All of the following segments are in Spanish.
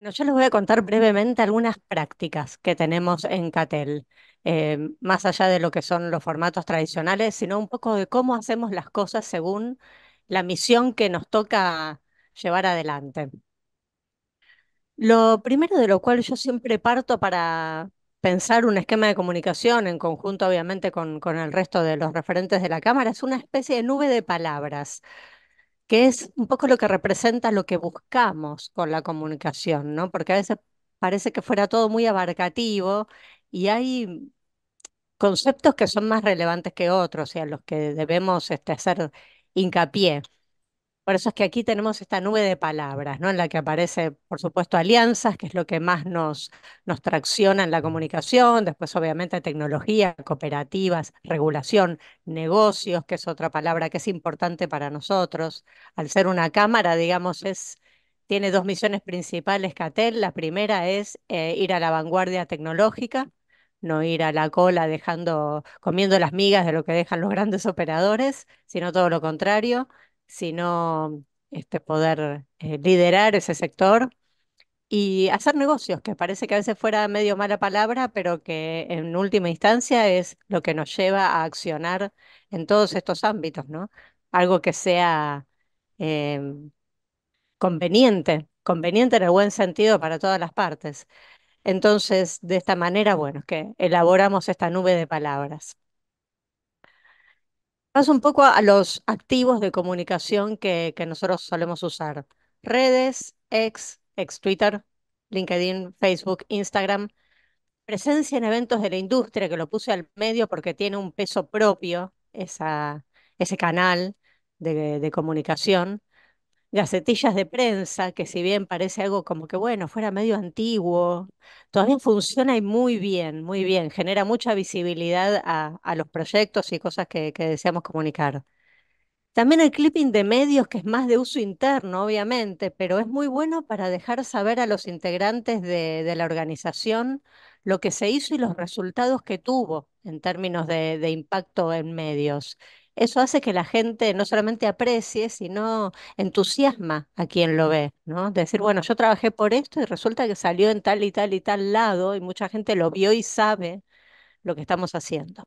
Bueno, yo les voy a contar brevemente algunas prácticas que tenemos en CATEL, eh, más allá de lo que son los formatos tradicionales, sino un poco de cómo hacemos las cosas según la misión que nos toca llevar adelante. Lo primero de lo cual yo siempre parto para pensar un esquema de comunicación en conjunto, obviamente, con el resto de los referentes de la Cámara, es una especie de nube de palabras que es un poco lo que representa lo que buscamos con la comunicación, ¿no? Porque a veces parece que fuera todo muy abarcativo y hay conceptos que son más relevantes que otros y a los que debemos este, hacer hincapié. Por eso es que aquí tenemos esta nube de palabras, ¿no? En la que aparece, por supuesto, alianzas, que es lo que más nos, tracciona en la comunicación, después obviamente tecnología, cooperativas, regulación, negocios, que es otra palabra que es importante para nosotros. Al ser una cámara, digamos, es, tiene dos misiones principales CATEL. La primera es eh, ir a la vanguardia tecnológica, no ir a la cola dejando, comiendo las migas de lo que dejan los grandes operadores, sino todo lo contrario, sino este, poder eh, liderar ese sector y hacer negocios, que parece que a veces fuera medio mala palabra, pero que en última instancia es lo que nos lleva a accionar en todos estos ámbitos, ¿no? Algo que sea em, conveniente, conveniente en el buen sentido para todas las partes. Entonces, de esta manera, bueno, es que elaboramos esta nube de palabras un poco a los activos de comunicación que, nosotros solemos usar. Redes, ex, ex Twitter, LinkedIn, Facebook, Instagram. Presencia en eventos de la industria, que lo puse al medio porque tiene un peso propio esa, ese canal de comunicación gacetillas de prensa, que si bien parece algo como que, bueno, fuera medio antiguo, todavía funciona y muy bien, muy bien, genera mucha visibilidad a, los proyectos y cosas que, deseamos comunicar. También el clipping de medios, que es más de uso interno, obviamente, pero es muy bueno para dejar saber a los integrantes de, la organización lo que se hizo y los resultados que tuvo en términos de impacto en medios eso hace que la gente no solamente aprecie, sino entusiasma a quien lo ve, ¿no? decir, bueno, yo trabajé por esto y resulta que salió en tal y tal y tal lado y mucha gente lo vio y sabe lo que estamos haciendo.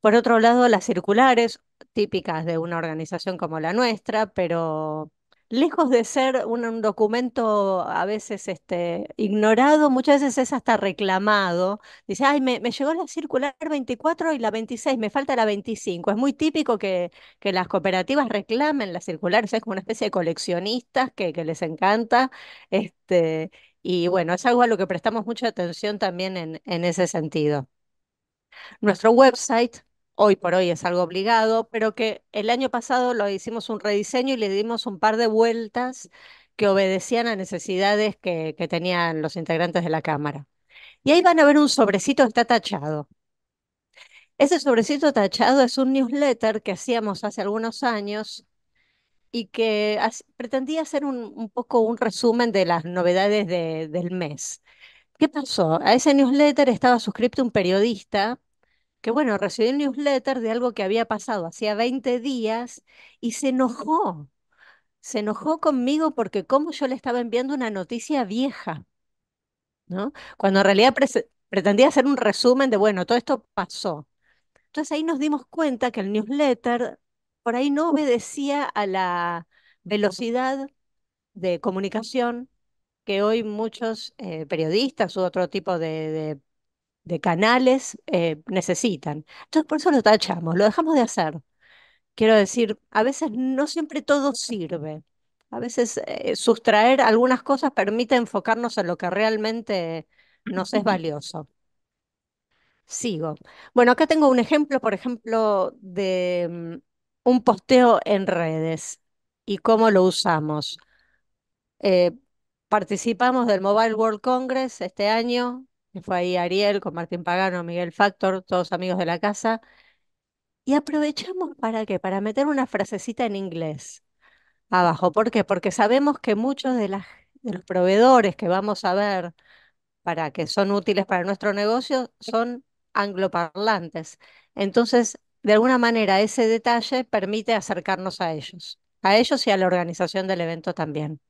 Por otro lado, las circulares, típicas de una organización como la nuestra, pero lejos de ser un, documento a veces este, ignorado, muchas veces es hasta reclamado. Dice, ay, me, llegó la circular 24 y la 26, me falta la 25. Es muy típico que, que las cooperativas reclamen la circular, es como una especie de coleccionistas que, les encanta. Este, y bueno, es algo a lo que prestamos mucha atención también en, en ese sentido. Nuestro website hoy por hoy es algo obligado, pero que el año pasado lo hicimos un rediseño y le dimos un par de vueltas que obedecían a necesidades que, tenían los integrantes de la Cámara. Y ahí van a ver un sobrecito que está tachado. Ese sobrecito tachado es un newsletter que hacíamos hace algunos años y que pretendía hacer un, poco un resumen de las novedades del mes. ¿Qué pasó? A ese newsletter estaba suscrito un periodista que bueno, recibí un newsletter de algo que había pasado hacía 20 días y se enojó. Se enojó conmigo porque como yo le estaba enviando una noticia vieja, ¿no? Cuando en realidad pretendía hacer un resumen de, bueno, todo esto pasó. Entonces ahí nos dimos cuenta que el newsletter por ahí no obedecía a la velocidad de comunicación que hoy muchos eh, periodistas u otro tipo de, de de canales eh, necesitan. Entonces, por eso lo tachamos, lo dejamos de hacer. Quiero decir, a veces no siempre todo sirve. A veces eh, sustraer algunas cosas permite enfocarnos en lo que realmente nos es valioso. Sigo. Bueno, acá tengo un ejemplo, por ejemplo, de mm, un posteo en redes y cómo lo usamos. Eh, participamos del Mobile World Congress este año, fue ahí Ariel, con Martín Pagano, Miguel Factor, todos amigos de la casa. Y aprovechamos para qué, para meter una frasecita en inglés abajo. ¿Por qué? Porque sabemos que muchos de, de los proveedores que vamos a ver para que son útiles para nuestro negocio son angloparlantes. Entonces, de alguna manera, ese detalle permite acercarnos a ellos, a ellos y a la organización del evento también.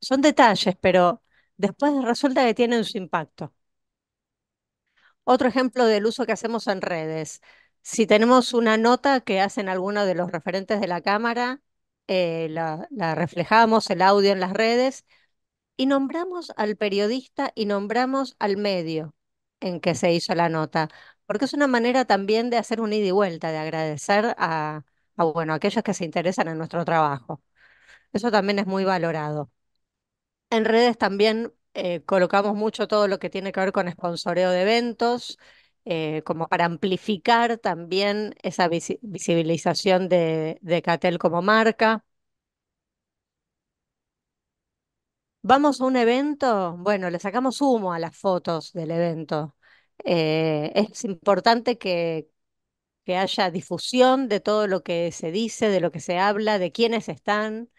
Son detalles, pero después resulta que tienen su impacto. Otro ejemplo del uso que hacemos en redes. Si tenemos una nota que hacen algunos de los referentes de la Cámara, eh, la, reflejamos, el audio en las redes, y nombramos al periodista y nombramos al medio en que se hizo la nota, porque es una manera también de hacer un ida y vuelta, de agradecer a, bueno, a aquellos que se interesan en nuestro trabajo. Eso también es muy valorado. En redes también eh, colocamos mucho todo lo que tiene que ver con esponsoreo de eventos, eh, como para amplificar también esa visibilización de, de Catel como marca. Vamos a un evento, bueno, le sacamos humo a las fotos del evento. Eh, es importante que, que haya difusión de todo lo que se dice, de lo que se habla, de quiénes están.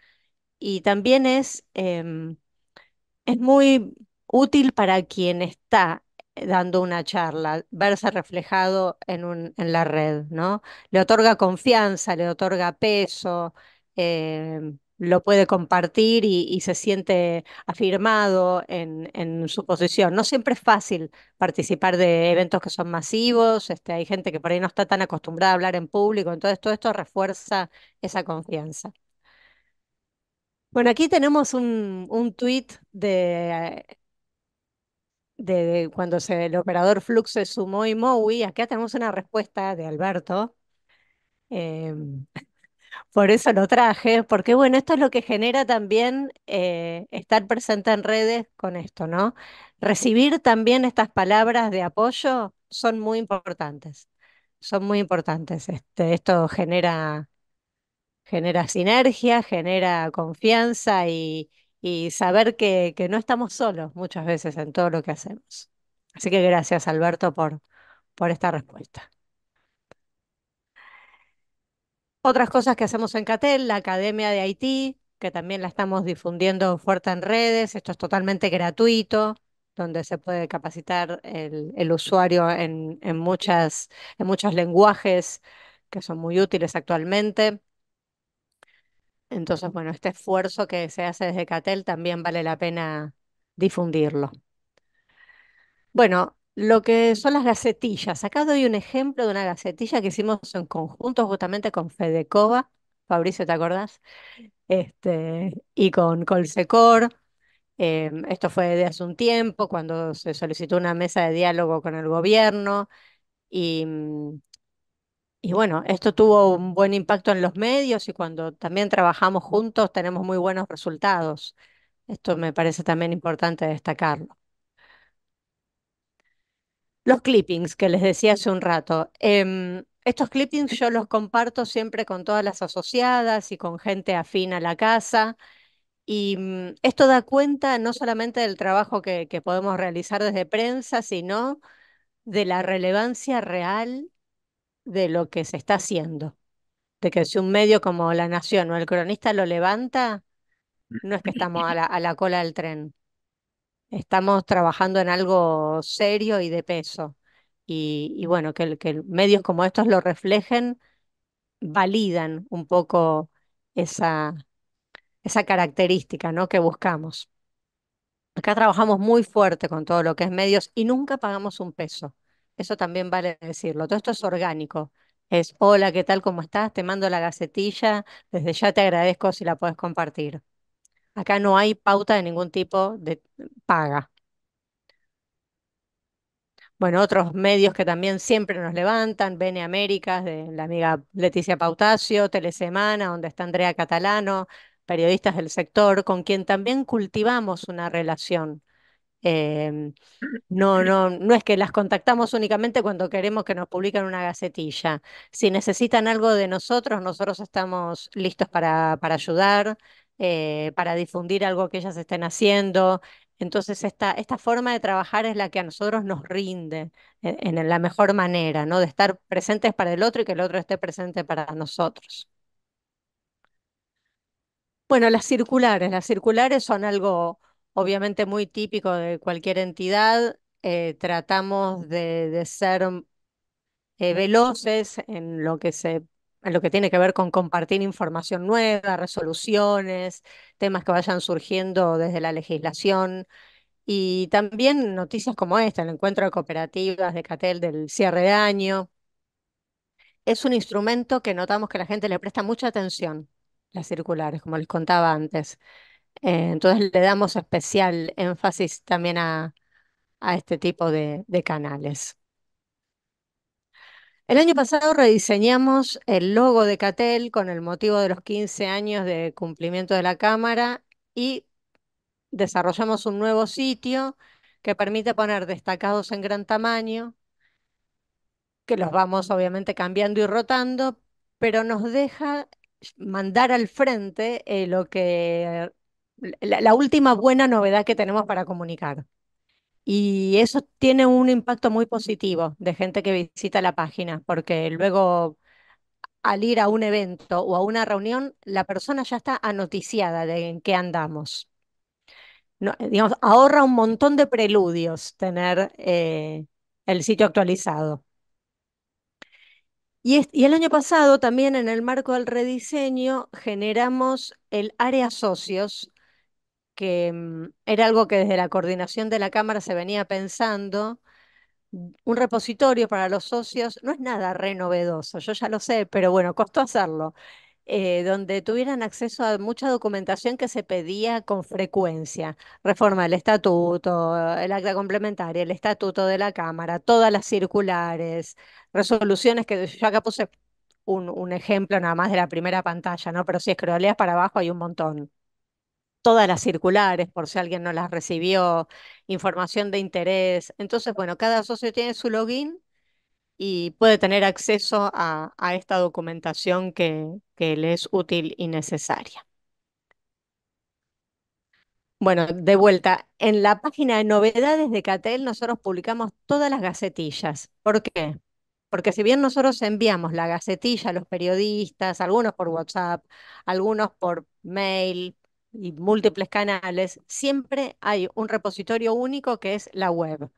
Y también es em, es muy útil para quien está eh, dando una charla, verse reflejado en, la red, ¿no? Le otorga confianza, le otorga peso, eh, lo puede compartir y, se siente afirmado en, en, su posición. No siempre es fácil participar de eventos que son masivos, este, hay gente que por ahí no está tan acostumbrada a hablar en público, entonces todo esto refuerza esa confianza. Bueno, aquí tenemos un, un tweet de, de cuando se, el operador Flux se sumó y MOWI. Acá tenemos una respuesta de Alberto. Em, por eso lo traje, porque bueno, esto es lo que genera también eh, estar presente en redes con esto, ¿no? Recibir también estas palabras de apoyo son muy importantes, son muy importantes. Este, esto genera genera sinergia, genera confianza y, saber que, no estamos solos muchas veces en todo lo que hacemos. Así que gracias Alberto por, esta respuesta. Otras cosas que hacemos en CATEL, la Academia de Haití, que también la estamos difundiendo fuerte en redes, esto es totalmente gratuito, donde se puede capacitar el, usuario en muchos lenguajes que son muy útiles actualmente. Entonces, bueno, este esfuerzo que se hace desde Catel también vale la pena difundirlo. Bueno, lo que son las gacetillas. Acá doy un ejemplo de una gacetilla que hicimos en conjunto justamente con Fedecova, Fabricio, ¿te acordás? Este, y con Colsecor. Eh, esto fue de hace un tiempo, cuando se solicitó una mesa de diálogo con el gobierno y mm, y bueno, esto tuvo un buen impacto en los medios y cuando también trabajamos juntos tenemos muy buenos resultados. Esto me parece también importante destacarlo. Los clippings que les decía hace un rato. Em, estos clippings yo los comparto siempre con todas las asociadas y con gente afín a la casa. Y mm, esto da cuenta no solamente del trabajo que, que podemos realizar desde prensa, sino de la relevancia real de lo que se está haciendo. De que si un medio como La Nación o El Cronista lo levanta, no es que estamos a la, cola del tren. Estamos trabajando en algo serio y de peso. Y, bueno, que, medios como estos lo reflejen, validan un poco esa, esa característica ¿no? que buscamos. Acá trabajamos muy fuerte con todo lo que es medios y nunca pagamos un peso. Eso también vale decirlo. Todo esto es orgánico. Es, hola, ¿qué tal? ¿Cómo estás? Te mando la gacetilla. Desde ya te agradezco si la puedes compartir. Acá no hay pauta de ningún tipo de paga. Bueno, otros medios que también siempre nos levantan, Bene Américas, de la amiga Leticia Pautacio, Telesemana, donde está Andrea Catalano, periodistas del sector, con quien también cultivamos una relación Em, mm, no, no, no es que las contactamos únicamente cuando queremos que nos publiquen una gacetilla. Si necesitan algo de nosotros, nosotros estamos listos para, para ayudar, eh, para difundir algo que ellas estén haciendo. Entonces, esta, esta forma de trabajar es la que a nosotros nos rinde eh, en, en la mejor manera, ¿no? De estar presentes para el otro y que el otro esté presente para nosotros. Bueno, las circulares. Las circulares son algo obviamente muy típico de cualquier entidad. Eh, tratamos de, ser mm, eh, veloces en lo que se lo que tiene que ver con compartir información nueva, resoluciones, temas que vayan surgiendo desde la legislación y también noticias como esta, el encuentro de cooperativas de Catel del cierre de año. Es un instrumento que notamos que la gente le presta mucha atención, las circulares, como les contaba antes. Eh, entonces le damos especial énfasis también a, este tipo de, canales. El año pasado rediseñamos el logo de Catel con el motivo de los 15 años de cumplimiento de la Cámara y desarrollamos un nuevo sitio que permite poner destacados en gran tamaño, que los vamos obviamente cambiando y rotando, pero nos deja mandar al frente eh, lo que la, última buena novedad que tenemos para comunicar. Y eso tiene un impacto muy positivo de gente que visita la página, porque luego al ir a un evento o a una reunión, la persona ya está anoticiada de en qué andamos. Eh, digamos, ahorra un montón de preludios tener eh, el sitio actualizado. Y, y, el año pasado también en el marco del rediseño generamos el área socios que mm, era algo que desde la coordinación de la Cámara se venía pensando. Un repositorio para los socios no es nada re novedoso, yo ya lo sé, pero bueno, costó hacerlo. Eh, donde tuvieran acceso a mucha documentación que se pedía con frecuencia. Reforma del estatuto, el acta complementaria, el estatuto de la Cámara, todas las circulares, resoluciones que yo acá puse un, ejemplo nada más de la primera pantalla, ¿no? Pero si escroleas para abajo hay un montón todas las circulares, por si alguien no las recibió, información de interés. Entonces, bueno, cada socio tiene su login y puede tener acceso a, esta documentación que, que le es útil y necesaria. Bueno, de vuelta, en la página de novedades de CATEL nosotros publicamos todas las gacetillas. ¿Por qué? Porque si bien nosotros enviamos la gacetilla a los periodistas, algunos por WhatsApp, algunos por mail, y múltiples canales, siempre hay un repositorio único que es la web.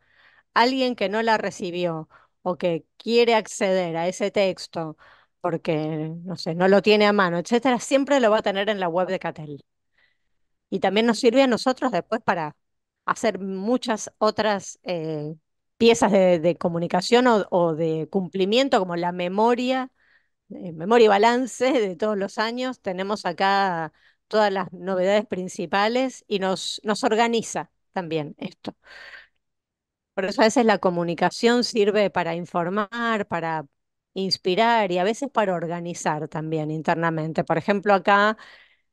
Alguien que no la recibió o que quiere acceder a ese texto porque, no sé, no lo tiene a mano, etcétera, siempre lo va a tener en la web de Catel. Y también nos sirve a nosotros después para hacer muchas otras eh, piezas de, comunicación o, de cumplimiento, como la memoria, eh, memoria y balance de todos los años. Tenemos acá todas las novedades principales y nos, nos organiza también esto. Por eso a veces la comunicación sirve para informar, para inspirar y a veces para organizar también internamente. Por ejemplo, acá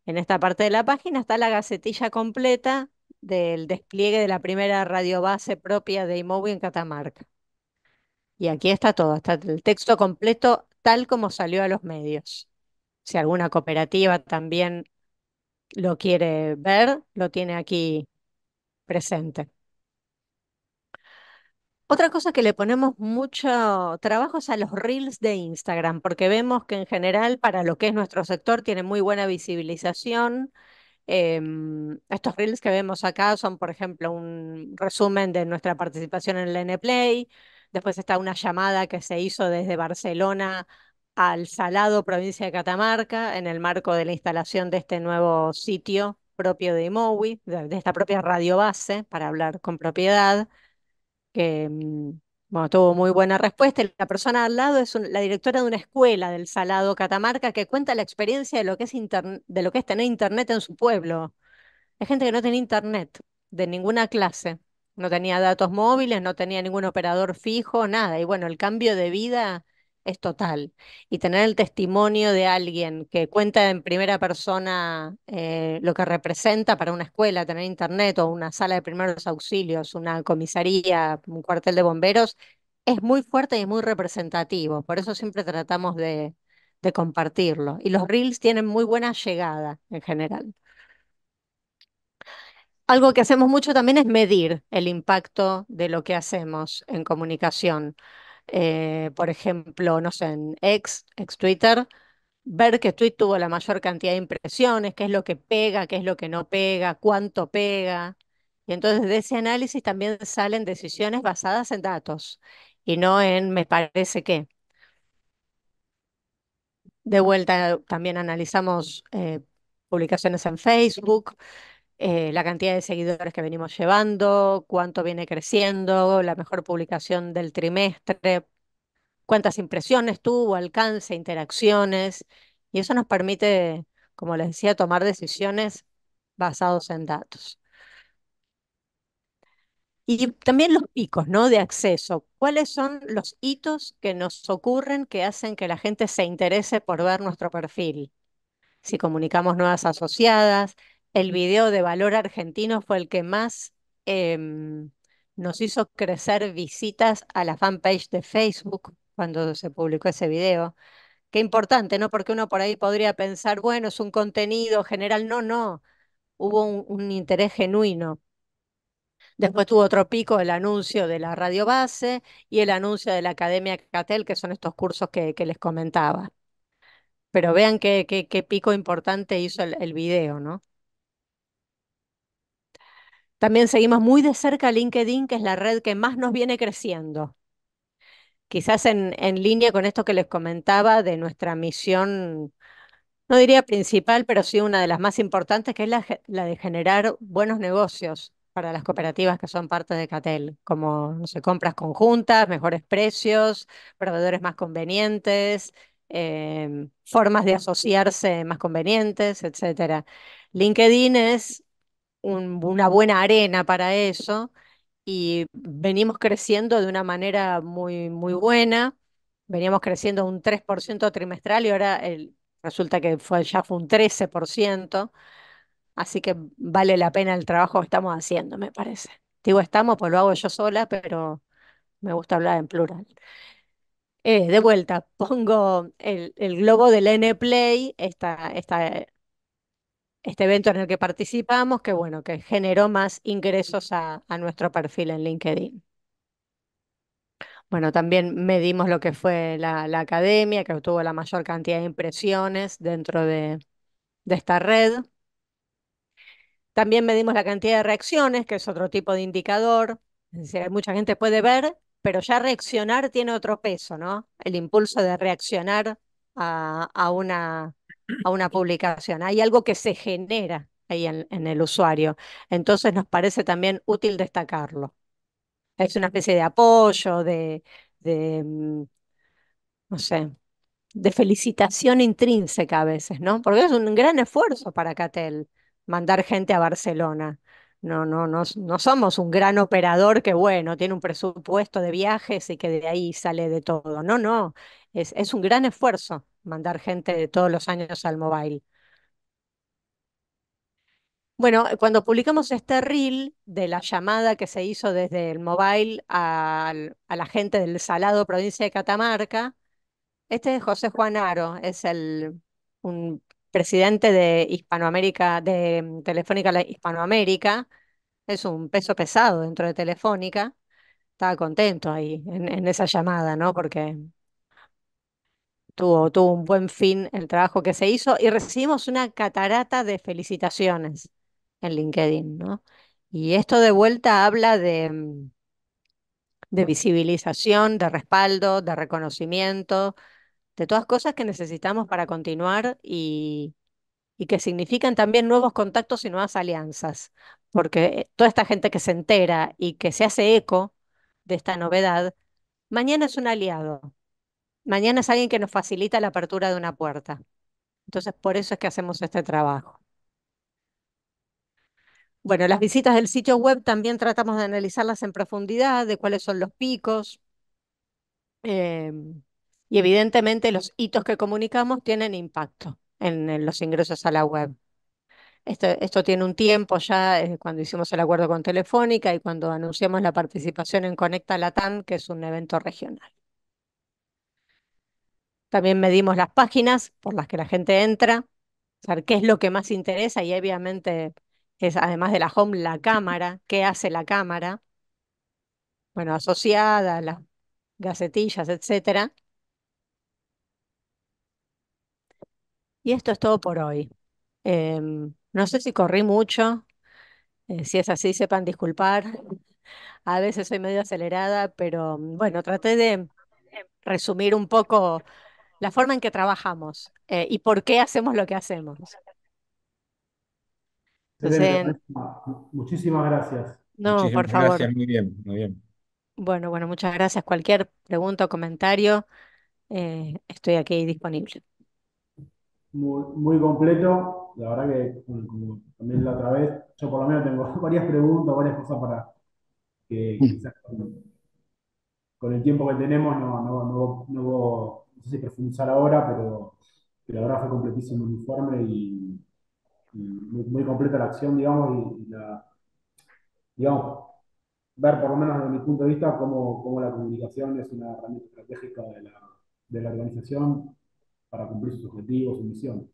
en esta parte de la página está la gacetilla completa del despliegue de la primera radiobase propia de Imovi en Catamarca. Y aquí está todo, está el texto completo tal como salió a los medios. Si alguna cooperativa también lo quiere ver, lo tiene aquí presente. Otra cosa que le ponemos mucho trabajo es a los reels de Instagram, porque vemos que en general para lo que es nuestro sector tiene muy buena visibilización. Em, estos reels que vemos acá son, por ejemplo, un resumen de nuestra participación en el NPlay. Después está una llamada que se hizo desde Barcelona al Salado, provincia de Catamarca, en el marco de la instalación de este nuevo sitio propio de IMOWI, de, esta propia base, para hablar con propiedad, que mm, bueno, tuvo muy buena respuesta. La persona al lado es la directora de una escuela del Salado Catamarca que cuenta la experiencia de lo que es, de lo que es tener internet en su pueblo. Hay gente que no tiene internet de ninguna clase, no tenía datos móviles, no tenía ningún operador fijo, nada. Y bueno, el cambio de vida es total. Y tener el testimonio de alguien que cuenta en primera persona eh, lo que representa para una escuela, tener internet o una sala de primeros auxilios, una comisaría, un cuartel de bomberos, es muy fuerte y muy representativo. Por eso siempre tratamos de, de compartirlo. Y los reels tienen muy buena llegada en general. Algo que hacemos mucho también es medir el impacto de lo que hacemos en comunicación. Eh, por ejemplo, no sé, en ex, Twitter, ver qué tweet tuvo la mayor cantidad de impresiones, qué es lo que pega, qué es lo que no pega, cuánto pega. Y entonces de ese análisis también salen decisiones basadas en datos y no en me parece que. De vuelta, eh, también analizamos eh, publicaciones en Facebook, eh, la cantidad de seguidores que venimos llevando, cuánto viene creciendo, la mejor publicación del trimestre, cuántas impresiones tuvo, alcance, interacciones. Y eso nos permite, como les decía, tomar decisiones basados en datos. Y también los picos, ¿no? De acceso. ¿Cuáles son los hitos que nos ocurren que hacen que la gente se interese por ver nuestro perfil? Si comunicamos nuevas asociadas, el video de Valor Argentino fue el que más em, nos hizo crecer visitas a la fanpage de Facebook cuando se publicó ese video. Qué importante, ¿no? Porque uno por ahí podría pensar, bueno, es un contenido general. No, no. Hubo un, interés genuino. Después tuvo otro pico el anuncio de la radio base y el anuncio de la Academia Catel, que son estos cursos que, les comentaba. Pero vean qué, qué, pico importante hizo el video, ¿no? También seguimos muy de cerca LinkedIn, que es la red que más nos viene creciendo. Quizás en, en línea con esto que les comentaba de nuestra misión, no diría principal, pero sí una de las más importantes, que es la, de generar buenos negocios para las cooperativas que son parte de Catel, como sé, compras conjuntas, mejores precios, proveedores más convenientes, em, formas de asociarse más convenientes, etc. LinkedIn es una buena arena para eso y venimos creciendo de una manera muy, muy buena. Veníamos creciendo un 3% trimestral y ahora el, resulta que fue, ya fue un 13%. Así que vale la pena el trabajo que estamos haciendo, me parece. Digo estamos, pues lo hago yo sola, pero me gusta hablar en plural. Eh, de vuelta, pongo el, globo del N-Play, está esta este evento en el que participamos, que bueno, que generó más ingresos a, nuestro perfil en LinkedIn. Bueno, también medimos lo que fue la, academia, que obtuvo la mayor cantidad de impresiones dentro de, esta red. También medimos la cantidad de reacciones, que es otro tipo de indicador. Es decir, mucha gente puede ver, pero ya reaccionar tiene otro peso, ¿no? El impulso de reaccionar a, a una a una publicación. Hay algo que se genera ahí en, el usuario. Entonces nos parece también útil destacarlo. Es una especie de apoyo, de, mm, no sé, de felicitación intrínseca a veces, ¿no? Porque es un gran esfuerzo para Catel mandar gente a Barcelona. No, no, no, no somos un gran operador que, bueno, tiene un presupuesto de viajes y que de ahí sale de todo. No, no, es, es un gran esfuerzo mandar gente de todos los años al mobile. Bueno, cuando publicamos este reel de la llamada que se hizo desde el mobile a, la gente del Salado, provincia de Catamarca, este es José Juan Aro, es el, un presidente de Hispanoamérica, de Telefónica Hispanoamérica, es un peso pesado dentro de Telefónica, estaba contento ahí en, en esa llamada, ¿no? Porque tuvo, tuvo un buen fin el trabajo que se hizo y recibimos una catarata de felicitaciones en LinkedIn, ¿no? Y esto de vuelta habla de, mm, de visibilización, de respaldo, de reconocimiento, de todas cosas que necesitamos para continuar y que significan también nuevos contactos y nuevas alianzas, porque toda esta gente que se entera y que se hace eco de esta novedad, mañana es un aliado, Mañana es alguien que nos facilita la apertura de una puerta. Entonces, por eso es que hacemos este trabajo. Bueno, las visitas del sitio web también tratamos de analizarlas en profundidad, de cuáles son los picos. Em, y evidentemente los hitos que comunicamos tienen impacto en, los ingresos a la web. Esto, tiene un tiempo ya, eh, cuando hicimos el acuerdo con Telefónica y cuando anunciamos la participación en Conecta Latam, que es un evento regional. También medimos las páginas por las que la gente entra, saber qué es lo que más interesa y obviamente es además de la home la cámara, qué hace la cámara, bueno, asociada, las gacetillas, etcétera. Y esto es todo por hoy. Em, no sé si corrí mucho, eh, si es así sepan disculpar. A veces soy medio acelerada, pero mm, bueno, traté de resumir un poco la forma en que trabajamos eh, y por qué hacemos lo que hacemos. Muchísimas gracias. No, por favor. Gracias, muy bien, muy bien. Bueno, bueno, muchas gracias. Cualquier pregunta o comentario, eh, estoy aquí disponible. Muy, completo. La verdad que, como también la otra vez, yo por lo menos tengo varias preguntas, varias cosas para que mm. quizás con, con el tiempo que tenemos no, no, no, no no sé si profundizar ahora, pero, ahora fue completísimo el informe y, muy, completa la acción, digamos, y, la, digamos, ver por lo menos desde mi punto de vista cómo, la comunicación es una herramienta estratégica de la, organización para cumplir sus objetivos, su misión.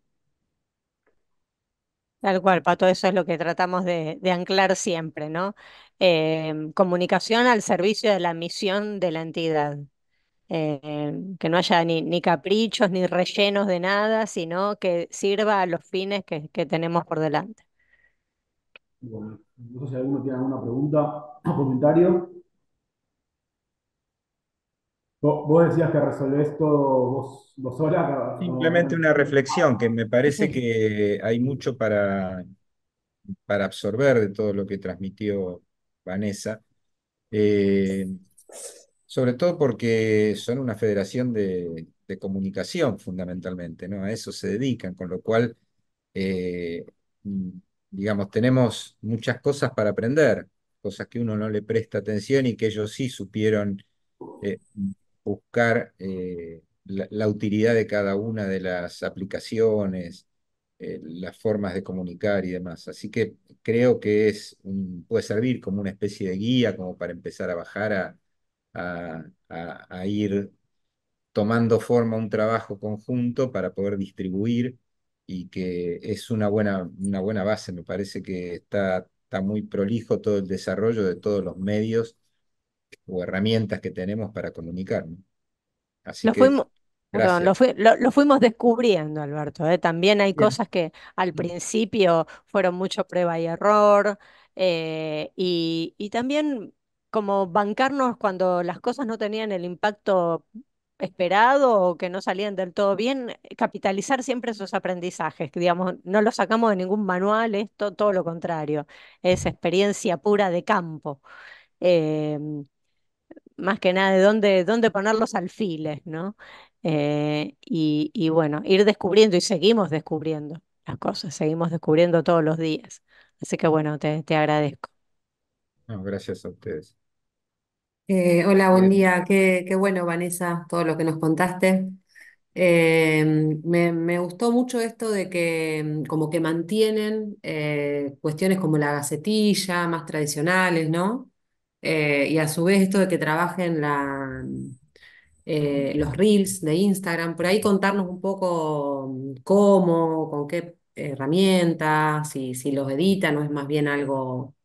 Tal cual, Pato, eso es lo que tratamos de, anclar siempre, ¿no? Eh, comunicación al servicio de la misión de la entidad. Eh, que no haya ni, caprichos ni rellenos de nada, sino que sirva a los fines que, tenemos por delante. No sé si alguno tiene alguna pregunta o comentario. Vos decías que resolvés todo vos, vos sola. Simplemente una reflexión, que me parece que hay mucho para, para absorber de todo lo que transmitió Vanessa. Eh, sobre todo porque son una federación de, comunicación fundamentalmente, ¿no? A eso se dedican, con lo cual, eh, mm, digamos, tenemos muchas cosas para aprender, cosas que uno no le presta atención y que ellos sí supieron eh, buscar eh, la, utilidad de cada una de las aplicaciones, las formas de comunicar y demás. Así que creo que es puede servir como una especie de guía, como para empezar a bajar a a, ir tomando forma un trabajo conjunto para poder distribuir y que es una buena, una buena base. Me parece que está, está muy prolijo todo el desarrollo de todos los medios o herramientas que tenemos para comunicar lo fuimos, fuimos descubriendo, Alberto. ¿eh? También hay cosas que al principio fueron mucho prueba y error. Eh, y, y, también como bancarnos cuando las cosas no tenían el impacto esperado o que no salían del todo bien, capitalizar siempre esos aprendizajes, digamos, no lo sacamos de ningún manual, es todo lo contrario, es experiencia pura de campo. Eh, más que nada de dónde, dónde poner los alfiles, ¿no? Eh, y, y bueno, ir descubriendo y seguimos descubriendo las cosas, seguimos descubriendo todos los días. Así que bueno, te agradezco gracias a ustedes. Eh, hola, buen día. Qué, bueno, Vanessa, todo lo que nos contaste. Eh, me, gustó mucho esto de que como que mantienen eh, cuestiones como la gacetilla, más tradicionales, ¿no? y a su vez esto de que trabajen la, los reels de Instagram, por ahí contarnos un poco mm, cómo, con qué herramientas, si, si los editan o es más bien algo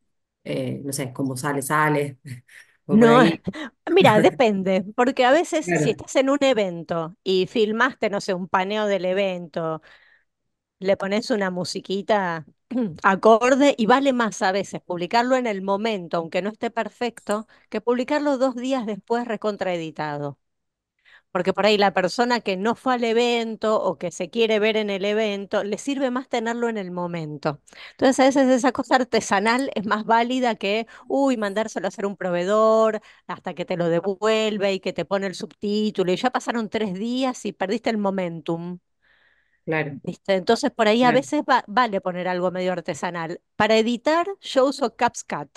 eh, no sé, como sale, sale. mira, depende, porque a veces si estás en un evento y filmaste, no sé, un paneo del evento, le pones una musiquita acorde y vale más a veces publicarlo en el momento, aunque no esté perfecto, que publicarlo dos días después recontraeditado. Porque por ahí la persona que no fue al evento o que se quiere ver en el evento, le sirve más tenerlo en el momento. Entonces a veces esa cosa artesanal es más válida que, uy, mandárselo a hacer un proveedor hasta que te lo devuelve y que te pone el subtítulo y ya pasaron tres días y perdiste el momentum. Claro. Entonces por ahí a veces vale poner algo medio artesanal. Para editar, yo uso CapsCut.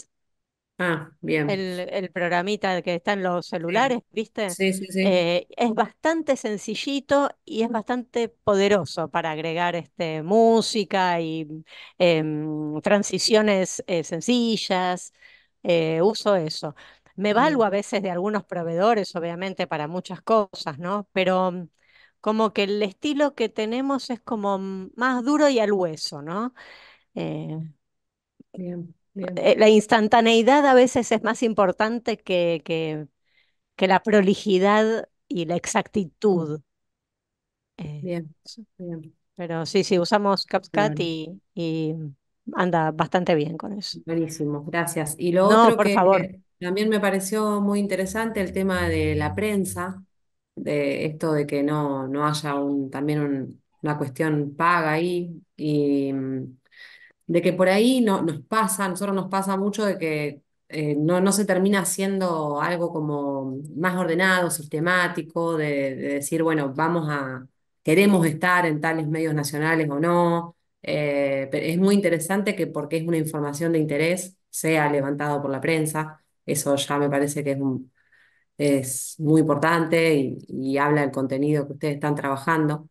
Ah, bien. el, el programita que está en los celulares, ¿viste? sí, sí. sí. Eh, es bastante sencillito y es bastante poderoso para agregar este, música y em, transiciones eh, sencillas. Eh, uso eso. Me valgo a veces de algunos proveedores, obviamente, para muchas cosas, ¿no? Pero mm, como que el estilo que tenemos es como mm, más duro y al hueso, ¿no? Bien. Eh, la instantaneidad a veces es más importante que, que, que la prolijidad y la exactitud. Eh, bien, Pero sí, sí, usamos CapCut y, anda bastante bien con eso. Buenísimo, gracias. Y lo otro por que favor. también me pareció muy interesante el tema de la prensa, de esto de que no, no haya también una cuestión paga ahí y mm, de que por ahí no, nos pasa, a nosotros nos pasa mucho de que eh, no, se termina haciendo algo como más ordenado, sistemático, de, decir, bueno, vamos a, queremos estar en tales medios nacionales o no. Eh, pero es muy interesante que porque es una información de interés sea levantado por la prensa. Eso ya me parece que es, es muy importante y, y habla del contenido que ustedes están trabajando.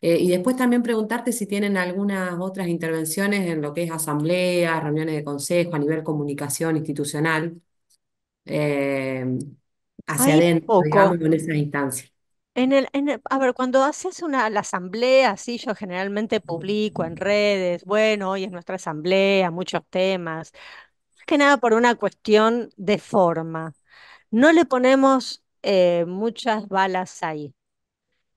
Eh, y después también preguntarte si tienen algunas otras intervenciones en lo que es asamblea, reuniones de consejo, a nivel comunicación institucional, eh, hacia adentro, digamos, en esa instancia. En el, a ver, cuando haces una, la asamblea, sí, yo generalmente publico en redes, bueno, hoy es nuestra asamblea, muchos temas, más que nada por una cuestión de forma. No le ponemos eh, muchas balas ahí.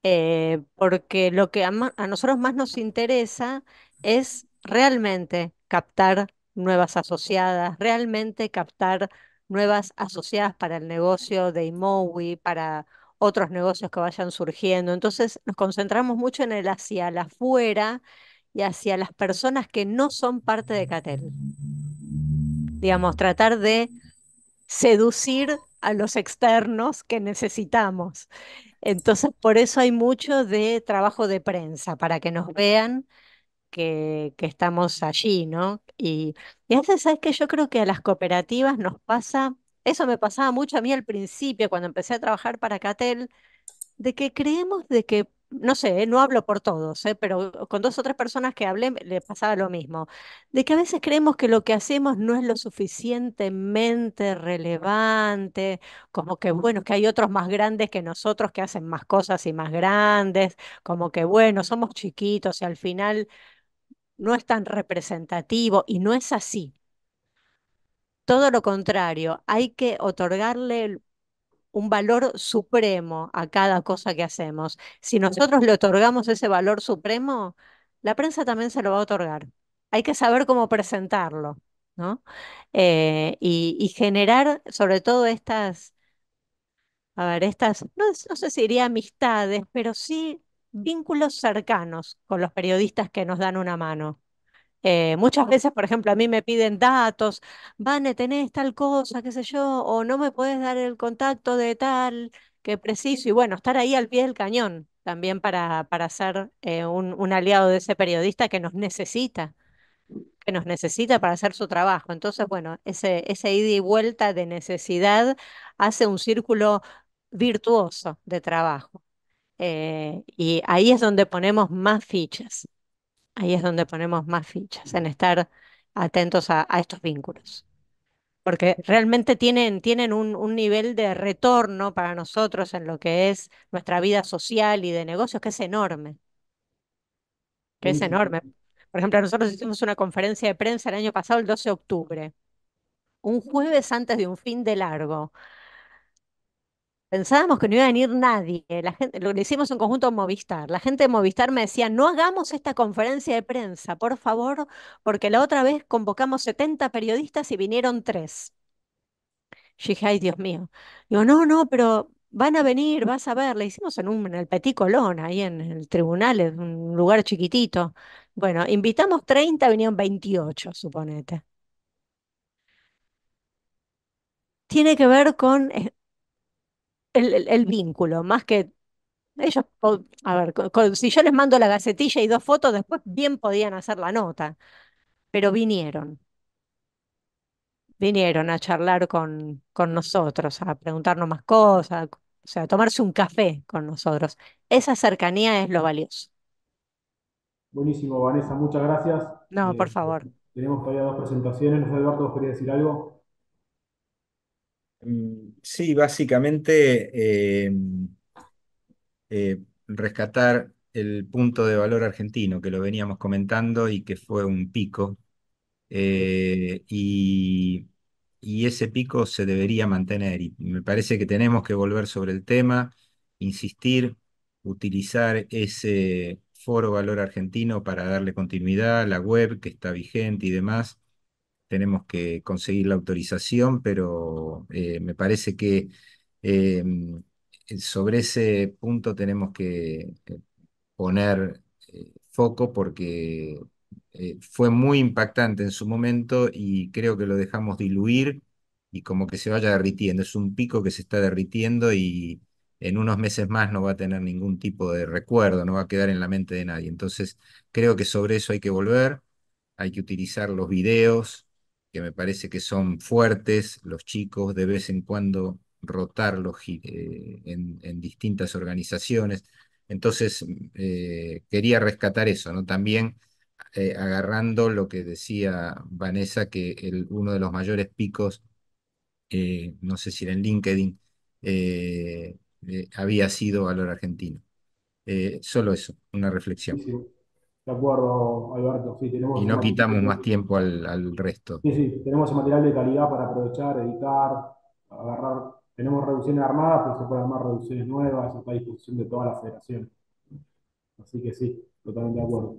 Eh, porque lo que a, nosotros más nos interesa es realmente captar nuevas asociadas, realmente captar nuevas asociadas para el negocio de Imowi, para otros negocios que vayan surgiendo. Entonces nos concentramos mucho en el hacia la afuera y hacia las personas que no son parte de Catel. Digamos, tratar de seducir a los externos que necesitamos. Entonces, por eso hay mucho de trabajo de prensa, para que nos vean que, estamos allí, ¿no? Y, y veces ¿sabes que Yo creo que a las cooperativas nos pasa, eso me pasaba mucho a mí al principio, cuando empecé a trabajar para Catel, de que creemos de que no sé, ¿eh? no hablo por todos, ¿eh? pero con dos o tres personas que hablé le pasaba lo mismo, de que a veces creemos que lo que hacemos no es lo suficientemente relevante, como que bueno, que hay otros más grandes que nosotros que hacen más cosas y más grandes, como que bueno, somos chiquitos y al final no es tan representativo y no es así. Todo lo contrario, hay que otorgarle un valor supremo a cada cosa que hacemos. Si nosotros le otorgamos ese valor supremo, la prensa también se lo va a otorgar. Hay que saber cómo presentarlo, ¿no? Eh, y, generar sobre todo estas, a ver, estas, no, no sé si diría amistades, pero sí mm. vínculos cercanos con los periodistas que nos dan una mano. Eh, muchas veces, por ejemplo, a mí me piden datos, Vane, tenés tal cosa, qué sé yo, o no me podés dar el contacto de tal que preciso, y bueno, estar ahí al pie del cañón también para, para ser eh, un, aliado de ese periodista que nos necesita, que nos necesita para hacer su trabajo. Entonces, bueno, ese, ese ida y vuelta de necesidad hace un círculo virtuoso de trabajo. Eh, y ahí es donde ponemos más fichas. Ahí es donde ponemos más fichas, en estar atentos a, estos vínculos. Porque realmente tienen, tienen un, un, nivel de retorno para nosotros en lo que es nuestra vida social y de negocios que es enorme. Que es enorme. Por ejemplo, nosotros hicimos una conferencia de prensa el año pasado, el 12 de octubre. Un jueves antes de un fin de largo pensábamos que no iba a venir nadie. lo hicimos en conjunto Movistar. La gente de Movistar me decía, no hagamos esta conferencia de prensa, por favor, porque la otra vez convocamos 70 periodistas y vinieron tres. Y dije, ay, Dios mío. Digo, no, no, pero van a venir, vas a ver. Le hicimos en, en el Petit Colón, ahí en el tribunal, en un lugar chiquitito. Bueno, invitamos 30, vinieron 28, suponete. Tiene que ver con eh, el, vínculo, más que ellos, a ver, si yo les mando la gacetilla y dos fotos, después bien podían hacer la nota, pero vinieron, vinieron a charlar con, con nosotros, a preguntarnos más cosas, o sea, a tomarse un café con nosotros. Esa cercanía es lo valioso. Buenísimo, Vanessa, muchas gracias. No, eh, por favor. Tenemos todavía dos presentaciones. No Eduardo, quería decir algo? Mm, sí, básicamente eh, eh, rescatar el punto de valor argentino que lo veníamos comentando y que fue un pico. Eh, y, ese pico se debería mantener. Y me parece que tenemos que volver sobre el tema, insistir, utilizar ese foro valor argentino para darle continuidad, a la web que está vigente y demás tenemos que conseguir la autorización, pero eh, me parece que em, sobre ese punto tenemos que eh, poner eh, foco porque fue muy impactante en su momento y creo que lo dejamos diluir y como que se vaya derritiendo. Es un pico que se está derritiendo y en unos meses más no va a tener ningún tipo de recuerdo, no va a quedar en la mente de nadie. Entonces creo que sobre eso hay que volver, hay que utilizar los videos, que me parece que son fuertes, los chicos de vez en cuando rotarlos eh, en, distintas organizaciones. Entonces, mm, eh, quería rescatar eso, ¿no? También eh, agarrando lo que decía Vanessa, que uno de los mayores picos, no sé si era en LinkedIn, había sido valor argentino. solo eso, una reflexión. De acuerdo, Alberto, sí, tenemos... Y no quitamos más tiempo al, resto. Sí, sí, tenemos el material de calidad para aprovechar, editar, agarrar... Tenemos reducciones armadas, pero se pueden armar reducciones nuevas, está a disposición de toda la federación. Así que sí, totalmente de acuerdo.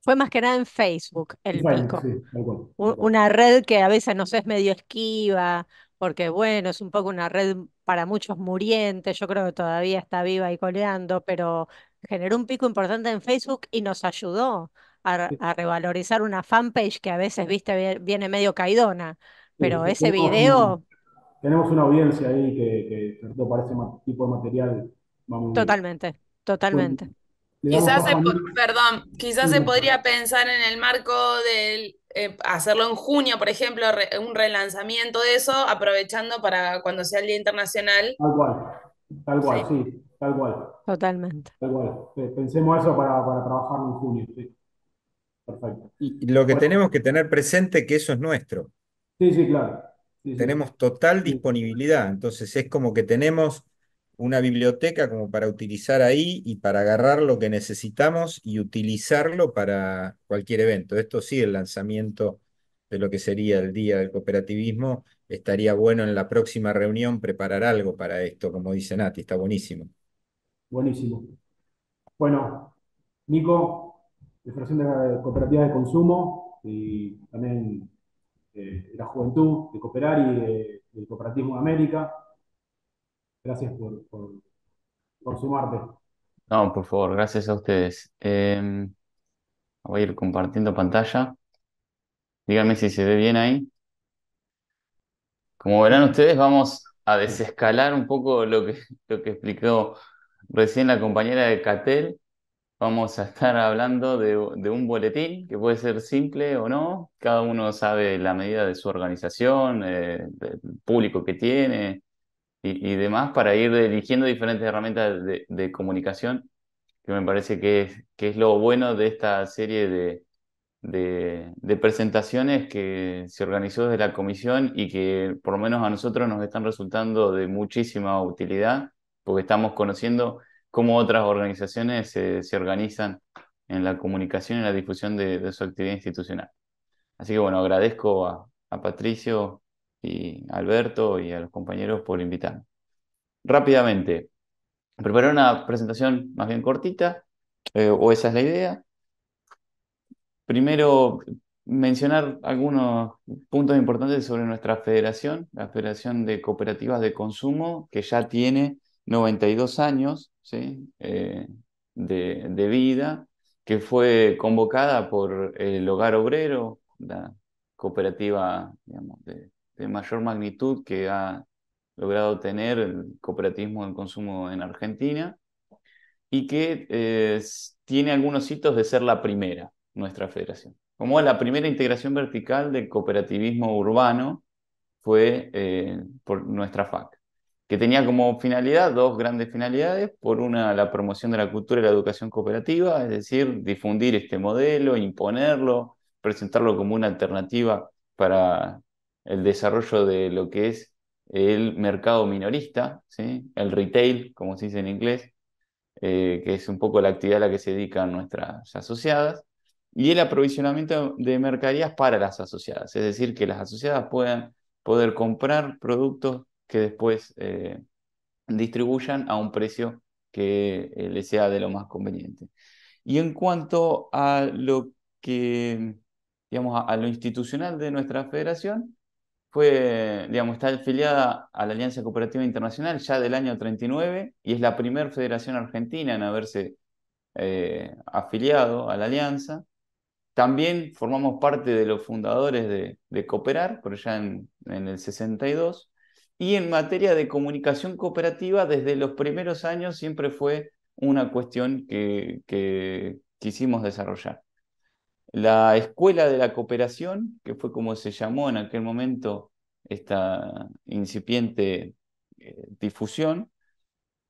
Fue más que nada en Facebook el pico. Sí, de acuerdo, Una red que a veces nos es medio esquiva, porque bueno, es un poco una red para muchos murientes, yo creo que todavía está viva y coleando, pero generó un pico importante en Facebook y nos ayudó a, revalorizar una fanpage que a veces, viste, viene medio caidona. Pero ese video... tenemos una audiencia ahí que, que para parece tipo de material. totalmente, totalmente. quizás, se, perdón, quizás se podría pensar en el marco del eh, hacerlo en junio, por ejemplo, un relanzamiento de eso, aprovechando para cuando sea el Día Internacional. Tal cual, tal cual, sí. Tal cual. Totalmente. Pensemos eso para, trabajar en junio. Perfecto. Y lo que tenemos que tener presente que eso es nuestro. Sí, sí, claro. tenemos total disponibilidad. Entonces es como que tenemos una biblioteca como para utilizar ahí y para agarrar lo que necesitamos y utilizarlo para cualquier evento. Esto sí, el lanzamiento de lo que sería el Día del Cooperativismo, estaría bueno en la próxima reunión preparar algo para esto, como dice Nati, está buenísimo. Buenísimo. Bueno, Nico, de Federación de Cooperativas de Consumo y también de eh, la Juventud, de Cooperar y del Cooperativismo de América. Gracias por, sumarte. No, por favor, gracias a ustedes. Em, voy a ir compartiendo pantalla. Díganme si se ve bien ahí. Como verán ustedes, vamos a desescalar un poco lo que, lo que explicó Recién la compañera de Catel, vamos a estar hablando de, un boletín que puede ser simple o no. Cada uno sabe la medida de su organización, eh, público que tiene y, demás para ir eligiendo diferentes herramientas de, comunicación, que me parece que es, que es lo bueno de esta serie de, de, presentaciones que se organizó desde la comisión y que por lo menos a nosotros nos están resultando de muchísima utilidad porque estamos conociendo cómo otras organizaciones se organizan en la comunicación y la difusión de, su actividad institucional. Así que bueno, agradezco a, Patricio y Alberto y a los compañeros por invitarme. Rápidamente, preparé una presentación más bien cortita, eh, o esa es la idea. Primero, mencionar algunos puntos importantes sobre nuestra federación, la Federación de Cooperativas de Consumo, que ya tiene 92 años eh, de, vida, que fue convocada por el Hogar Obrero, la cooperativa de, mayor magnitud que ha logrado tener el cooperativismo del consumo en Argentina, y que eh, tiene algunos hitos de ser la primera, nuestra federación. Como la primera integración vertical del cooperativismo urbano fue eh, por nuestra FAC que tenía como finalidad dos grandes finalidades. Por una, la promoción de la cultura y la educación cooperativa, es decir, difundir este modelo, imponerlo, presentarlo como una alternativa para el desarrollo de lo que es el mercado minorista, el retail, como se dice en inglés, eh, que es un poco la actividad a la que se dedican nuestras asociadas, y el aprovisionamiento de mercaderías para las asociadas, es decir, que las asociadas puedan poder comprar productos que después eh, distribuyan a un precio que eh, les sea de lo más conveniente. Y en cuanto a lo que, digamos, a, lo institucional de nuestra federación, fue, digamos, está afiliada a la Alianza Cooperativa Internacional ya del año 39 y es la primera federación argentina en haberse eh, afiliado a la Alianza. También formamos parte de los fundadores de, Cooperar, pero ya en, el 62. Y en materia de comunicación cooperativa, desde los primeros años siempre fue una cuestión que, quisimos desarrollar. La Escuela de la Cooperación, que fue como se llamó en aquel momento esta incipiente eh, difusión,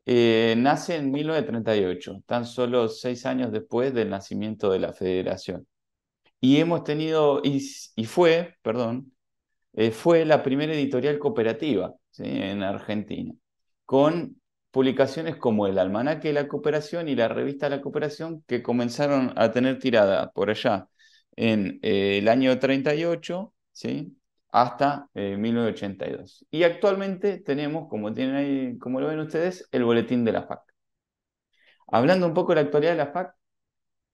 eh, nace en 1938, tan solo seis años después del nacimiento de la federación. Y hemos tenido, y fue, perdón, eh, fue la primera editorial cooperativa en Argentina, con publicaciones como el Almanaque de la Cooperación y la Revista de la Cooperación, que comenzaron a tener tirada por allá en eh, el año 38, ¿sí? hasta 1982. Eh, y actualmente tenemos, como, tienen ahí, como lo ven ustedes, el boletín de la FAC. Hablando un poco de la actualidad de la FAC,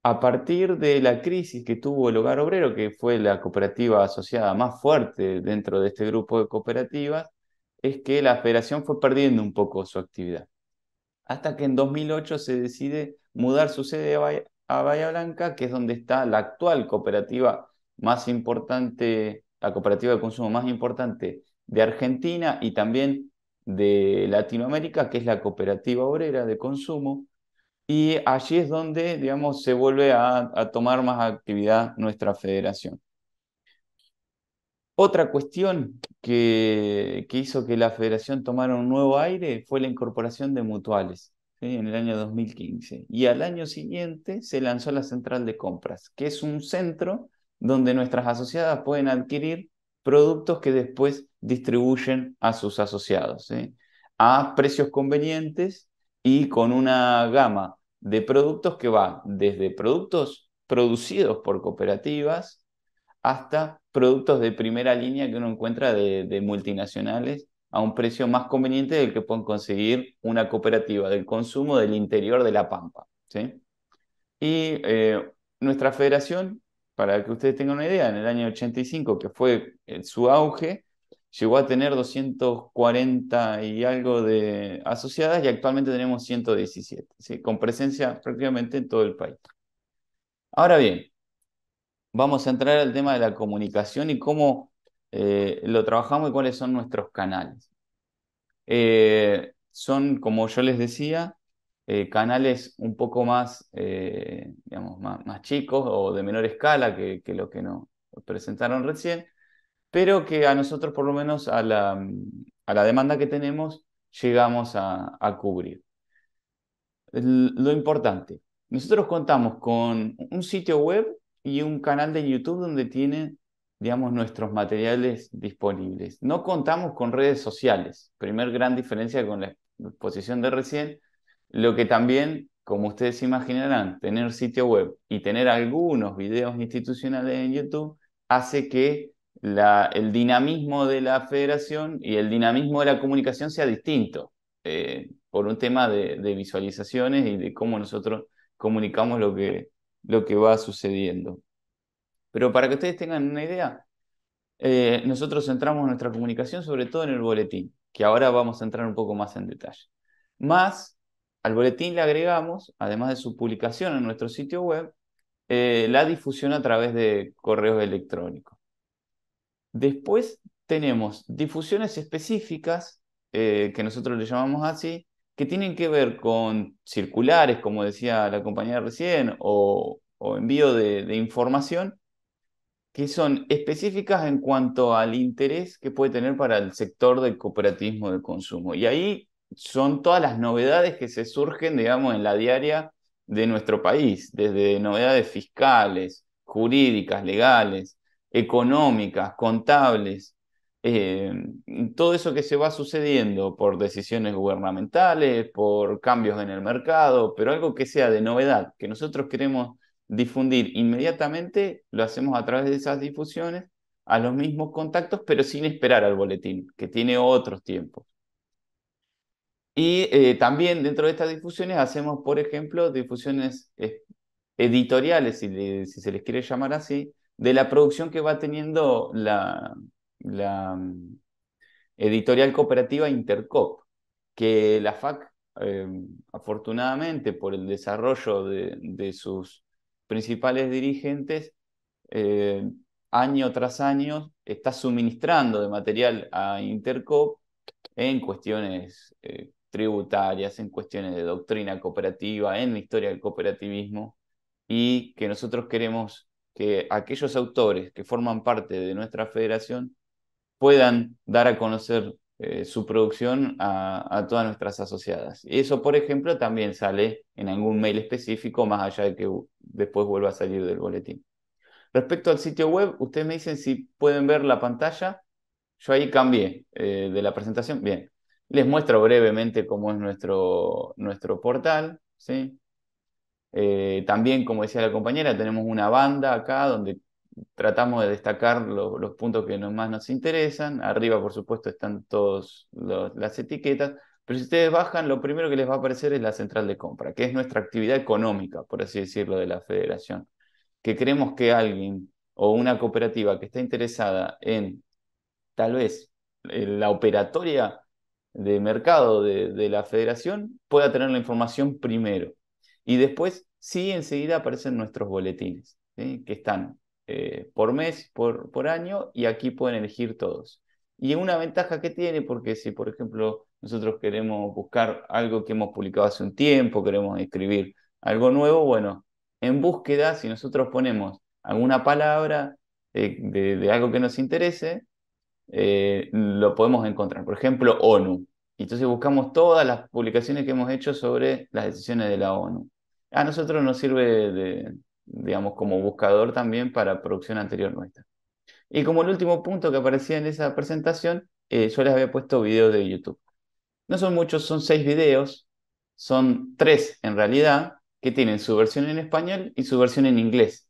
a partir de la crisis que tuvo el hogar obrero, que fue la cooperativa asociada más fuerte dentro de este grupo de cooperativas, es que la federación fue perdiendo un poco su actividad. Hasta que en 2008 se decide mudar su sede a Bahía, Blanca, que es donde está la actual cooperativa más importante, la cooperativa de consumo más importante de Argentina y también de Latinoamérica, que es la cooperativa obrera de consumo, y allí es donde, digamos, se vuelve a, tomar más actividad nuestra federación. Otra cuestión que, que, hizo que la federación tomara un nuevo aire fue la incorporación de mutuales en el año 2015. Y al año siguiente se lanzó la central de compras, que es un centro donde nuestras asociadas pueden adquirir productos que después distribuyen a sus asociados a precios convenientes y con una gama de productos que van desde productos producidos por cooperativas hasta productos de primera línea que uno encuentra de, multinacionales a un precio más conveniente del que pueden conseguir una cooperativa del consumo del interior de La Pampa. Y eh, nuestra federación, para que ustedes tengan una idea, en el año 85, que fue eh, su auge, llegó a tener 240 y algo de asociadas y actualmente tenemos 117, con presencia prácticamente en todo el país. Ahora bien, vamos a entrar al tema de la comunicación y cómo eh, lo trabajamos y cuáles son nuestros canales. Eh, son, como yo les decía, eh, canales un poco más, digamos, más, chicos o de menor escala que lo que nos presentaron recién, pero que a nosotros, por lo menos a la, mm, demanda que tenemos, llegamos a, cubrir. lo importante, nosotros contamos con un sitio web y un canal de YouTube donde tienen, digamos, nuestros materiales disponibles. No contamos con redes sociales, primer gran diferencia con la exposición de recién, lo que también, como ustedes imaginarán, tener sitio web y tener algunos videos institucionales en YouTube hace que el dinamismo de la federación y el dinamismo de la comunicación sea distinto, eh, por un tema de, visualizaciones y de cómo nosotros comunicamos lo que, lo que va sucediendo. Pero para que ustedes tengan una idea, eh, nosotros centramos nuestra comunicación sobre todo en el boletín, que ahora vamos a entrar un poco más en detalle. Más, al boletín le agregamos, además de su publicación en nuestro sitio web, eh, la difusión a través de correos electrónicos. Después tenemos difusiones específicas, eh, que nosotros le llamamos así, que tienen que ver con circulares, como decía la compañera recién, o, envío de, información, que son específicas en cuanto al interés que puede tener para el sector del cooperativismo de consumo. Y ahí son todas las novedades que se surgen, digamos, en la diaria de nuestro país, desde novedades fiscales, jurídicas, legales, económicas, contables, eh, todo eso que se va sucediendo por decisiones gubernamentales, por cambios en el mercado, pero algo que sea de novedad, que nosotros queremos difundir inmediatamente, lo hacemos a través de esas difusiones a los mismos contactos, pero sin esperar al boletín, que tiene otros tiempos. Y eh, también dentro de estas difusiones hacemos, por ejemplo, difusiones eh, editoriales, si se les quiere llamar así, de la producción que va teniendo la, mm, editorial cooperativa Intercop, que la FAC, em, afortunadamente por el desarrollo de, sus principales dirigentes, em, año tras año está suministrando de material a Intercop en cuestiones eh, tributarias, en cuestiones de doctrina cooperativa, en la historia del cooperativismo, y que nosotros queremos que aquellos autores que forman parte de nuestra federación puedan dar a conocer eh, su producción a, todas nuestras asociadas. Y eso, por ejemplo, también sale en algún mail específico, más allá de que después vuelva a salir del boletín. Respecto al sitio web, ustedes me dicen si pueden ver la pantalla. Yo ahí cambié eh, de la presentación. Bien, les muestro brevemente cómo es nuestro, nuestro portal. ¿sí? Eh, también, como decía la compañera, tenemos una banda acá donde tratamos de destacar los puntos que más nos interesan. Arriba, por supuesto, están todas las etiquetas. Pero si ustedes bajan, lo primero que les va a aparecer es la central de compra, que es nuestra actividad económica, por así decirlo, de la federación. Que creemos que alguien o una cooperativa que está interesada en tal vez la operatoria de mercado de la federación pueda tener la información primero. Y después, sí, enseguida aparecen nuestros boletines, que están eh, por mes, por, por año, y aquí pueden elegir todos. Y una ventaja que tiene, porque si, por ejemplo, nosotros queremos buscar algo que hemos publicado hace un tiempo, queremos escribir algo nuevo, bueno, en búsqueda, si nosotros ponemos alguna palabra eh, de, algo que nos interese, eh, lo podemos encontrar. Por ejemplo, ONU. Entonces buscamos todas las publicaciones que hemos hecho sobre las decisiones de la ONU a nosotros nos sirve, de, digamos, como buscador también para producción anterior nuestra. Y como el último punto que aparecía en esa presentación, eh, yo les había puesto videos de YouTube. No son muchos, son seis videos, son tres en realidad, que tienen su versión en español y su versión en inglés.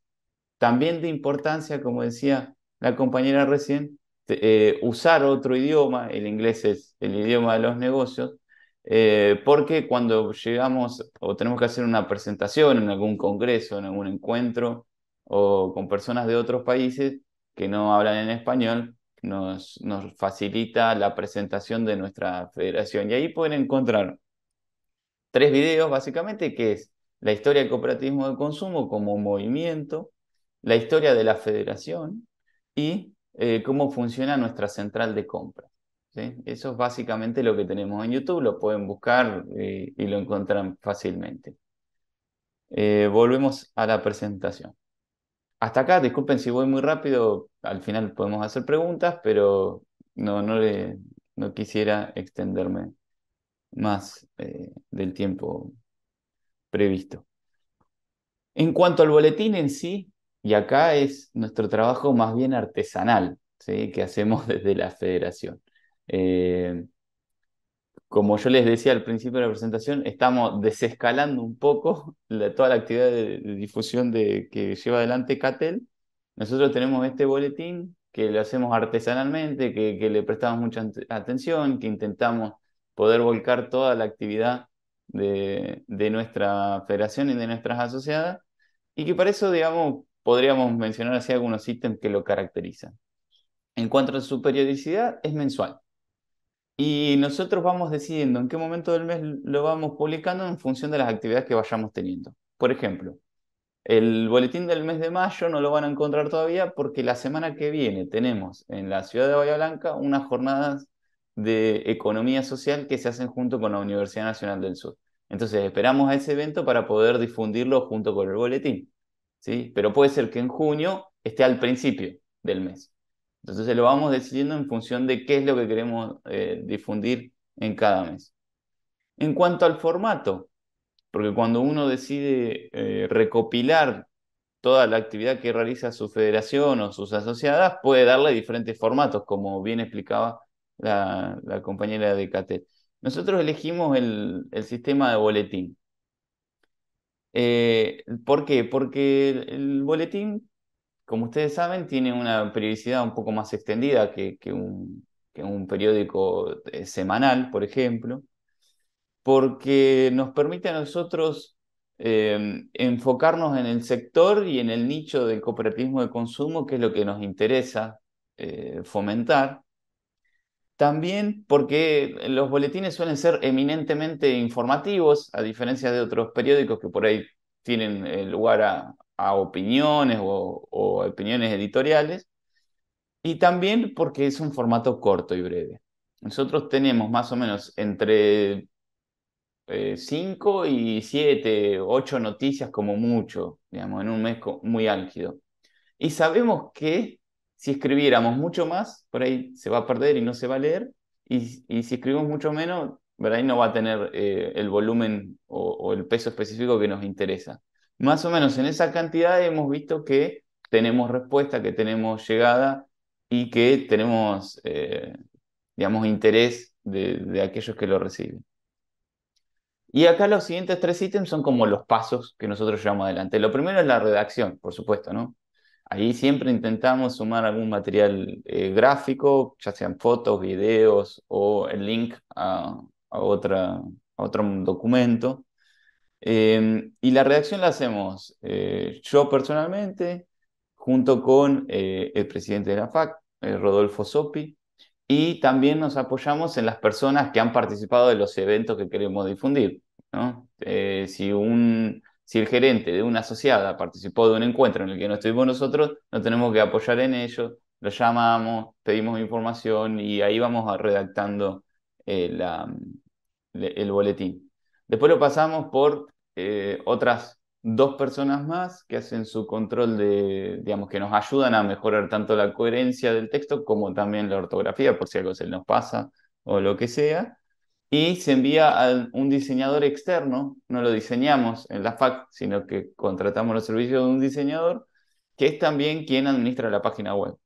También de importancia, como decía la compañera recién, eh, usar otro idioma, el inglés es el idioma de los negocios, eh, porque cuando llegamos o tenemos que hacer una presentación en algún congreso, en algún encuentro, o con personas de otros países que no hablan en español, nos, nos facilita la presentación de nuestra federación. Y ahí pueden encontrar tres videos, básicamente, que es la historia del cooperativismo de consumo como movimiento, la historia de la federación y eh, cómo funciona nuestra central de compra. Eso es básicamente lo que tenemos en YouTube, lo pueden buscar eh, y, lo encuentran fácilmente. Eh, volvemos a la presentación. Hasta acá, disculpen si voy muy rápido, al final podemos hacer preguntas, pero no, no, le, quisiera extenderme más eh, del tiempo previsto. En cuanto al boletín en sí, y acá es nuestro trabajo más bien artesanal, ¿sí? que hacemos desde la federación. Eh, como yo les decía al principio de la presentación, estamos desescalando un poco toda la actividad de, difusión que lleva adelante CATEL. Nosotros tenemos este boletín que lo hacemos artesanalmente, que, le prestamos mucha atención, que intentamos poder volcar toda la actividad de, nuestra federación y de nuestras asociadas, y que para eso, digamos, podríamos mencionar así algunos ítems que lo caracterizan. En cuanto a su periodicidad, es mensual. Y nosotros vamos decidiendo en qué momento del mes lo vamos publicando en función de las actividades que vayamos teniendo. Por ejemplo, el boletín del mes de mayo no lo van a encontrar todavía porque la semana que viene tenemos en la ciudad de Bahía Blanca unas jornadas de economía social que se hacen junto con la Universidad Nacional del Sur. Entonces esperamos a ese evento para poder difundirlo junto con el boletín. ¿sí? Pero puede ser que en junio esté al principio del mes. Entonces lo vamos decidiendo en función de qué es lo que queremos eh, difundir en cada mes. En cuanto al formato, porque cuando uno decide eh, recopilar toda la actividad que realiza su federación o sus asociadas, puede darle diferentes formatos, como bien explicaba la, compañera de CATET. Nosotros elegimos el, sistema de boletín. Eh, ¿Por qué? Porque el boletín como ustedes saben, tiene una periodicidad un poco más extendida que, un, periódico eh, semanal, por ejemplo, porque nos permite a nosotros em, enfocarnos en el sector y en el nicho del cooperativismo de consumo, que es lo que nos interesa eh, fomentar. También porque los boletines suelen ser eminentemente informativos, a diferencia de otros periódicos que por ahí tienen eh, lugar a, a opiniones o, opiniones editoriales, y también porque es un formato corto y breve. Nosotros tenemos más o menos entre 5 eh, y 7, 8 noticias como mucho, digamos, en un mes muy álgido. Y sabemos que si escribiéramos mucho más, por ahí se va a perder y no se va a leer, y, si escribimos mucho menos, por ahí no va a tener eh, el volumen o el peso específico que nos interesa más o menos en esa cantidad hemos visto que tenemos respuesta, que tenemos llegada y que tenemos, eh, digamos, interés de, aquellos que lo reciben. Y acá los siguientes tres ítems son como los pasos que nosotros llevamos adelante. Lo primero es la redacción, por supuesto, ¿no? Ahí siempre intentamos sumar algún material eh, gráfico, ya sean fotos, videos o el link otra, a otro documento. Em, y la redacción la hacemos eh, yo personalmente, junto con eh, el presidente de la FAC, eh, Rodolfo Sopi, y también nos apoyamos en las personas que han participado de los eventos que queremos difundir. si, si el gerente de una asociada participó de un encuentro en el que no estuvimos nosotros, nos tenemos que apoyar en ello, lo llamamos, pedimos información y ahí vamos redactando el boletín. Después lo pasamos por eh, otras dos personas más que hacen su control de, digamos, que nos ayudan a mejorar tanto la coherencia del texto como también la ortografía, por si algo se nos pasa o lo que sea. Y se envía a un diseñador externo, no lo diseñamos en la FAC, sino que contratamos los servicios de un diseñador, que es también quien administra la página web.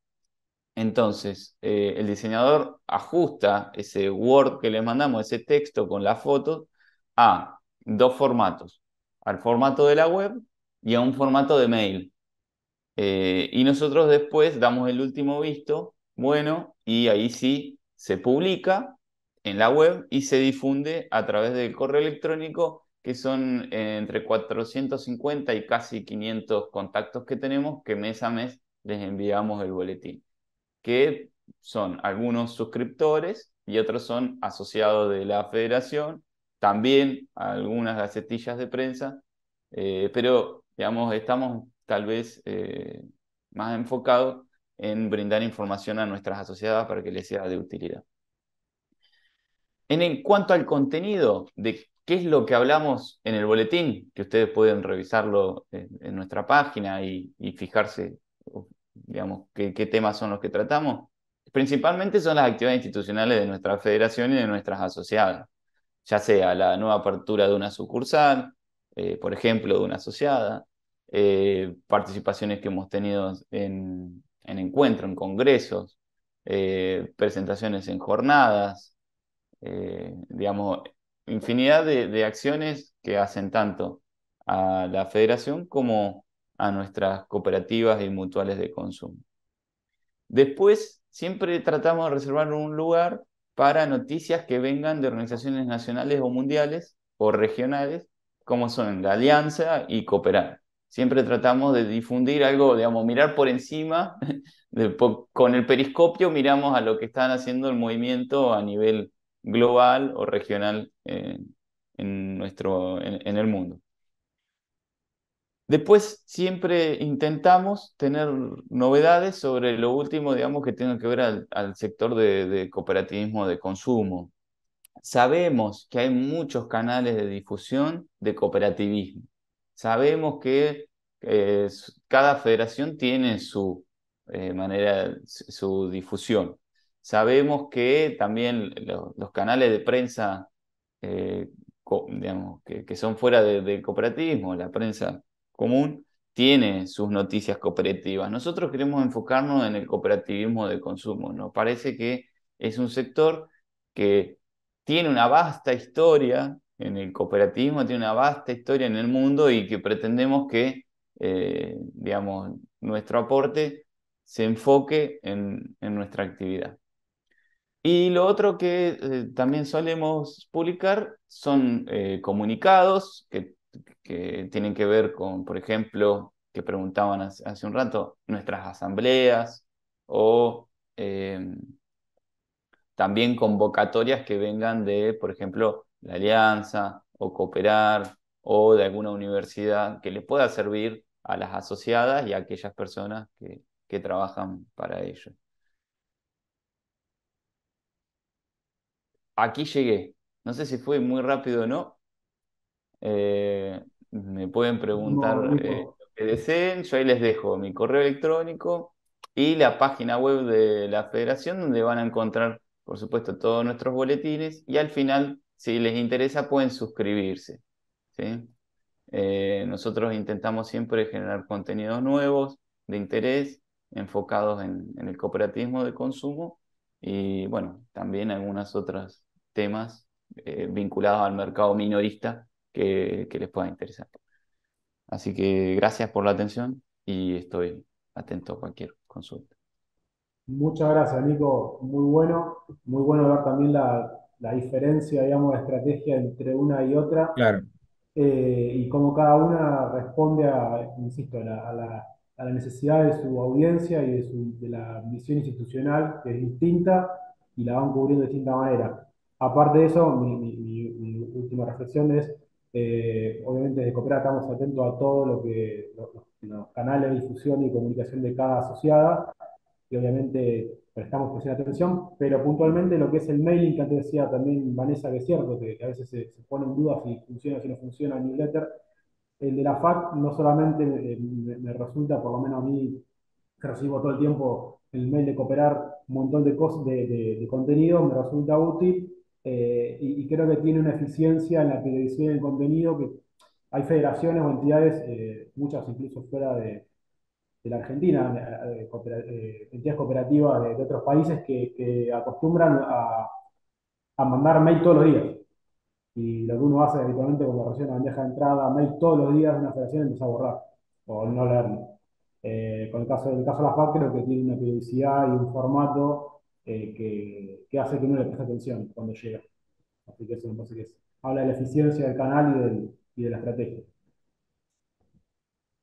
Entonces, eh, el diseñador ajusta ese Word que le mandamos, ese texto con la foto, a dos formatos, al formato de la web y a un formato de mail. Eh, y nosotros después damos el último visto, bueno, y ahí sí se publica en la web y se difunde a través del correo electrónico, que son eh, entre 450 y casi 500 contactos que tenemos, que mes a mes les enviamos el boletín, que son algunos suscriptores y otros son asociados de la federación también algunas gacetillas de prensa, eh, pero digamos, estamos tal vez eh, más enfocados en brindar información a nuestras asociadas para que les sea de utilidad. En, cuanto al contenido de qué es lo que hablamos en el boletín, que ustedes pueden revisarlo en, nuestra página y, fijarse, digamos, qué temas son los que tratamos, principalmente son las actividades institucionales de nuestra federación y de nuestras asociadas ya sea la nueva apertura de una sucursal, eh, por ejemplo, de una asociada, eh, participaciones que hemos tenido en, encuentros, en congresos, eh, presentaciones en jornadas, digamos, infinidad de, acciones que hacen tanto a la federación como a nuestras cooperativas y mutuales de consumo. Después, siempre tratamos de reservar un lugar para noticias que vengan de organizaciones nacionales o mundiales o regionales, como son la Alianza y Cooperar. Siempre tratamos de difundir algo, digamos, mirar por encima, con el periscopio miramos a lo que están haciendo el movimiento a nivel global o regional eh, en, nuestro, en el mundo. Después siempre intentamos tener novedades sobre lo último, digamos, que tiene que ver al, sector de, cooperativismo de consumo. Sabemos que hay muchos canales de difusión de cooperativismo. Sabemos que eh, cada federación tiene su eh, manera, su difusión. Sabemos que también los canales de prensa, eh, digamos, que, son fuera del cooperativismo, la prensa común tiene sus noticias cooperativas. Nosotros queremos enfocarnos en el cooperativismo de consumo. Nos parece que es un sector que tiene una vasta historia en el cooperativismo, tiene una vasta historia en el mundo y que pretendemos que, eh, digamos, nuestro aporte se enfoque en, nuestra actividad. Y lo otro que eh, también solemos publicar son eh, comunicados que que tienen que ver con, por ejemplo, que preguntaban hace, un rato, nuestras asambleas o em, también convocatorias que vengan de, por ejemplo, la Alianza o Cooperar o de alguna universidad que le pueda servir a las asociadas y a aquellas personas que, que trabajan para ello. Aquí llegué. No sé si fue muy rápido o no, eh, me pueden preguntar eh, lo que deseen, yo ahí les dejo mi correo electrónico y la página web de la federación donde van a encontrar, por supuesto, todos nuestros boletines y al final, si les interesa, pueden suscribirse. ¿sí? Eh, nosotros intentamos siempre generar contenidos nuevos, de interés, enfocados en, el cooperativismo de consumo y, bueno, también algunos otros temas vinculados al mercado minorista que, les pueda interesar. Así que gracias por la atención y estoy atento a cualquier consulta. Muchas gracias, Nico. Muy bueno, muy bueno ver también la, diferencia, digamos, de estrategia entre una y otra. Claro. Eh, y cómo cada una responde a, insisto, a la, necesidad de su audiencia y de, su, la visión institucional, que es distinta y la van cubriendo de distinta manera. Aparte de eso, mi última reflexión es eh, obviamente de Coopera estamos atentos a todos lo que, los, canales de difusión y comunicación de cada asociada, y obviamente prestamos atención, pero puntualmente lo que es el mailing que antes decía también Vanessa, que es cierto, que, a veces se, se, pone en duda si funciona o si no funciona el newsletter, el de la FAC no solamente me, resulta, por lo menos a mí, que recibo todo el tiempo el mail de Cooperar un montón de, de, de contenido, me resulta útil, eh, y, creo que tiene una eficiencia en la periodicidad del contenido que hay federaciones o entidades, eh, muchas incluso fuera de, la Argentina, eh, entidades cooperativas de, otros países que, acostumbran a, mandar mail todos los días. Y lo que uno hace habitualmente cuando recibe una bandeja de entrada, mail todos los días de una federación empieza a borrar o no leerlo. con el caso, del caso de la FAC creo que tiene una periodicidad y un formato eh, que, hace que uno le preste atención cuando llega. Así que eso Habla de la eficiencia del canal y, de la estrategia.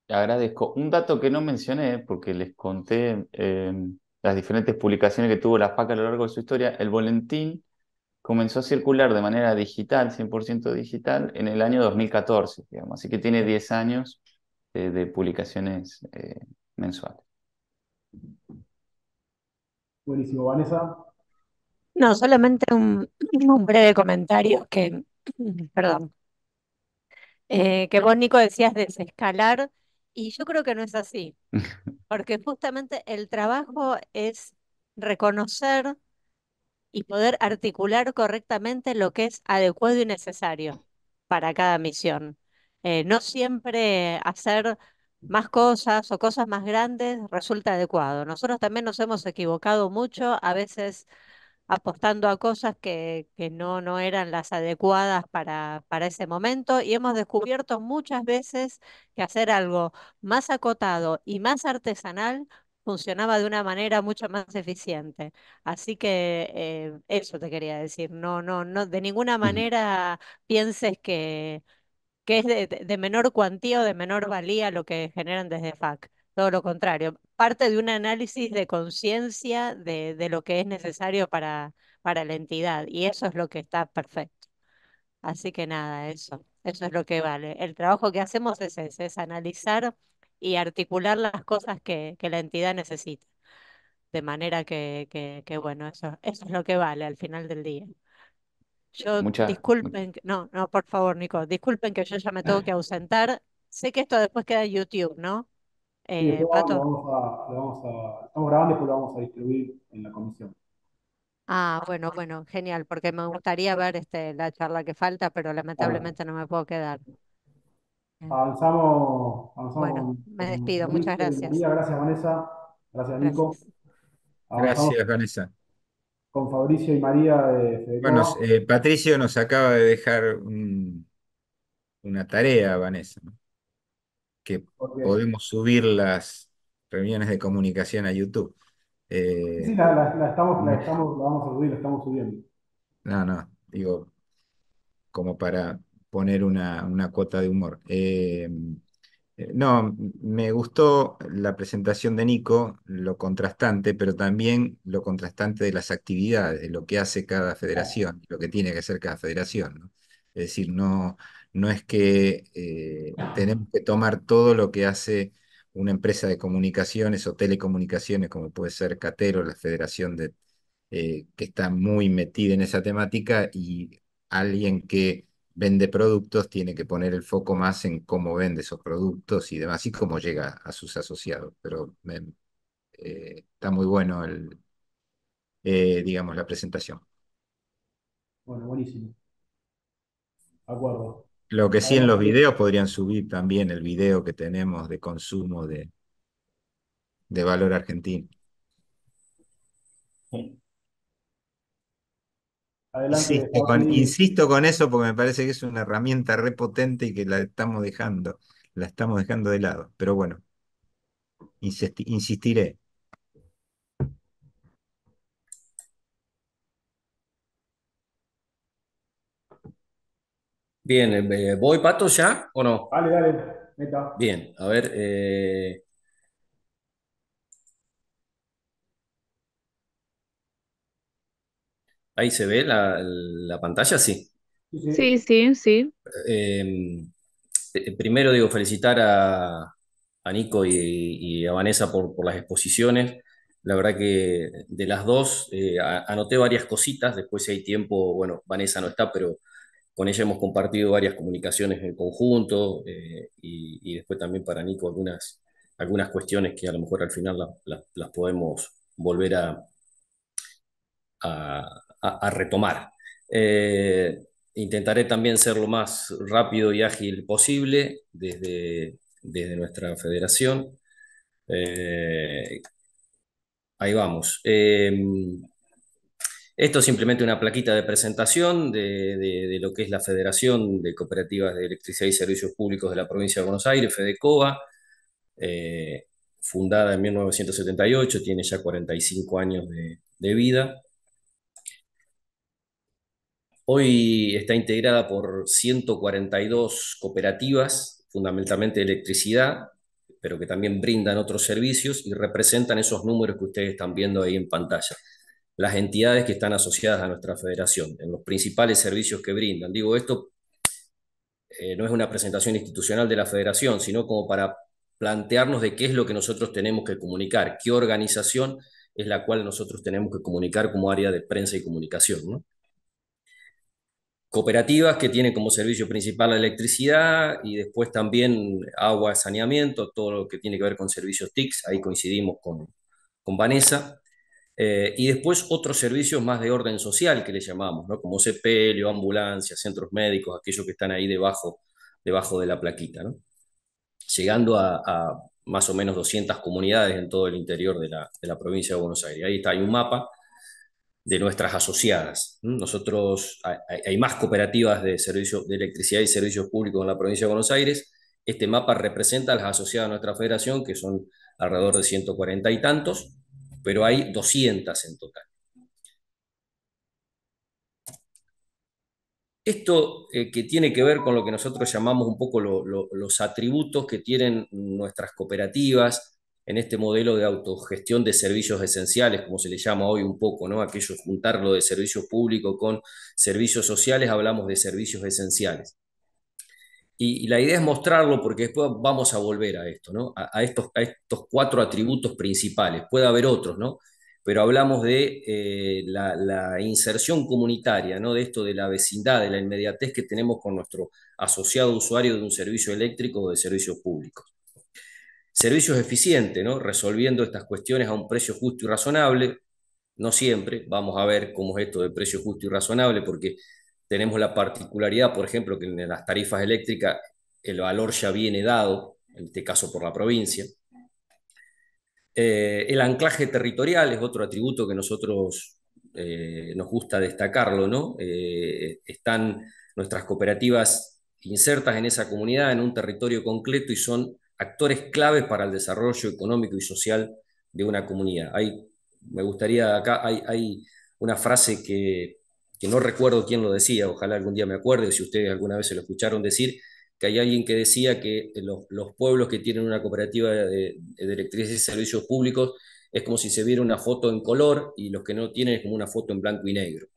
agradezco. Un dato que no mencioné, porque les conté em, las diferentes publicaciones que tuvo la PACA a lo largo de su historia, el boletín comenzó a circular de manera digital, 100% digital, en el año 2014, digamos. Así que tiene 10 años eh, de, publicaciones eh, mensuales. Buenísimo, Vanessa. No, solamente un, breve comentario que, perdón, eh, que vos, Nico, decías desescalar, y yo creo que no es así, porque justamente el trabajo es reconocer y poder articular correctamente lo que es adecuado y necesario para cada misión. Eh, no siempre hacer más cosas o cosas más grandes resulta adecuado. Nosotros también nos hemos equivocado mucho, a veces apostando a cosas que, no, no eran las adecuadas para, para ese momento y hemos descubierto muchas veces que hacer algo más acotado y más artesanal funcionaba de una manera mucho más eficiente. Así que eh, eso te quería decir, no, no, no, de ninguna manera pienses que, que es de, menor cuantía o de menor valía lo que generan desde FAC. Todo lo contrario, parte de un análisis de conciencia de, lo que es necesario para, para la entidad y eso es lo que está perfecto. Así que nada, eso, eso es lo que vale. El trabajo que hacemos es ese, es analizar y articular las cosas que, que la entidad necesita. De manera que, que, que bueno, eso, eso es lo que vale al final del día. Yo, disculpen, no, no, por favor, Nico, disculpen que yo ya me tengo que ausentar. Sé que esto después queda en YouTube, ¿no? Eh, estamos grabando y lo vamos a distribuir en la comisión. Ah, bueno, bueno, genial, porque me gustaría ver este, la charla que falta, pero lamentablemente no me puedo quedar. avanzamos, avanzamos Bueno, me despido, muchas eh, gracias. Gracias, Vanessa. Gracias, Nico. Gracias, Vanessa con Fabricio y María de Bueno, eh, Patricio nos acaba de dejar una tarea, Vanessa, que podemos subir las reuniones de comunicación a YouTube. Eh, sí, la, estamos, la, vamos a subir, la estamos subiendo. No, no, digo, como para poner una, una cuota de humor. Eh, eh, no, me gustó la presentación de Nico, lo contrastante, pero también lo contrastante de las actividades, de lo que hace cada federación, lo que tiene que hacer cada federación, Es decir, no, no es que eh, tenemos que tomar todo lo que hace una empresa de comunicaciones o telecomunicaciones, como puede ser Catero, la federación de, eh, que está muy metida en esa temática, y alguien que vende productos tiene que poner el foco más en cómo vende esos productos y demás y cómo llega a sus asociados. Pero eh, está muy bueno el, eh, digamos, la presentación. Bueno, buenísimo. Acuerdo. Lo que sí en los videos podrían subir también el video que tenemos de consumo de, de valor argentino. Adelante. Insisto con, eso porque me parece que es una herramienta repotente y que la estamos dejando, la estamos dejando de lado. Pero bueno, insistiré. Bien, eh, ¿voy, Pato, ya o no? Vale, dale, meta. Bien, a ver, eh, Ahí se ve la, pantalla, sí. Sí, sí, sí. Em, eh, primero, digo, felicitar a, Nico y, a Vanessa por, las exposiciones. La verdad que de las dos eh, anoté varias cositas, después si hay tiempo, bueno, Vanessa no está, pero con ella hemos compartido varias comunicaciones en conjunto eh, y, después también para Nico algunas, algunas cuestiones que a lo mejor al final las podemos volver a, a, retomar. Eh, intentaré también ser lo más rápido y ágil posible desde, desde nuestra federación. Eh, ahí vamos. Em, esto es simplemente una plaquita de presentación de, lo que es la Federación de Cooperativas de Electricidad y Servicios Públicos de la Provincia de Buenos Aires, FEDECOBA, eh, fundada en 1978, tiene ya 45 años de, de vida. Hoy está integrada por 142 cooperativas, fundamentalmente de electricidad, pero que también brindan otros servicios y representan esos números que ustedes están viendo ahí en pantalla. Las entidades que están asociadas a nuestra federación, en los principales servicios que brindan. Digo, esto eh, no es una presentación institucional de la federación, sino como para plantearnos de qué es lo que nosotros tenemos que comunicar, qué organización es la cual nosotros tenemos que comunicar como área de prensa y comunicación. ¿no? cooperativas que tienen como servicio principal la electricidad y después también agua, saneamiento, todo lo que tiene que ver con servicios TICs, ahí coincidimos con, con Vanessa. Eh, y después otros servicios más de orden social que le llamamos, ¿no? como sepelio, ambulancias, centros médicos, aquellos que están ahí debajo, debajo de la plaquita, llegando a, más o menos 200 comunidades en todo el interior de la, de la provincia de Buenos Aires. Ahí está, hay un mapa de nuestras asociadas. Nosotros, hay, más cooperativas de, servicio, de electricidad y servicios públicos en la provincia de Buenos Aires. Este mapa representa las asociadas de nuestra federación, que son alrededor de 140 y tantos, pero hay 200 en total. Esto eh, que tiene que ver con lo que nosotros llamamos un poco los atributos que tienen nuestras cooperativas, en este modelo de autogestión de servicios esenciales, como se le llama hoy un poco, ¿no? Aquello juntarlo de servicios públicos con servicios sociales, hablamos de servicios esenciales. Y, la idea es mostrarlo porque después vamos a volver a esto, ¿no? A, estos, a estos, cuatro atributos principales. Puede haber otros, ¿no? Pero hablamos de eh, la, la, inserción comunitaria, ¿no? De esto de la vecindad, de la inmediatez que tenemos con nuestro asociado usuario de un servicio eléctrico o de servicios públicos. Servicios eficientes, ¿no? resolviendo estas cuestiones a un precio justo y razonable. No siempre, vamos a ver cómo es esto de precio justo y razonable, porque tenemos la particularidad, por ejemplo, que en las tarifas eléctricas el valor ya viene dado, en este caso por la provincia. Eh, el anclaje territorial es otro atributo que nosotros eh, nos gusta destacarlo, ¿no? Eh, están nuestras cooperativas insertas en esa comunidad, en un territorio concreto y son actores claves para el desarrollo económico y social de una comunidad. Hay, me gustaría, acá hay, hay una frase que, que, no recuerdo quién lo decía, ojalá algún día me acuerde, si ustedes alguna vez se lo escucharon decir, que hay alguien que decía que los, los pueblos que tienen una cooperativa de, de electricidad y servicios públicos es como si se viera una foto en color y los que no tienen es como una foto en blanco y negro.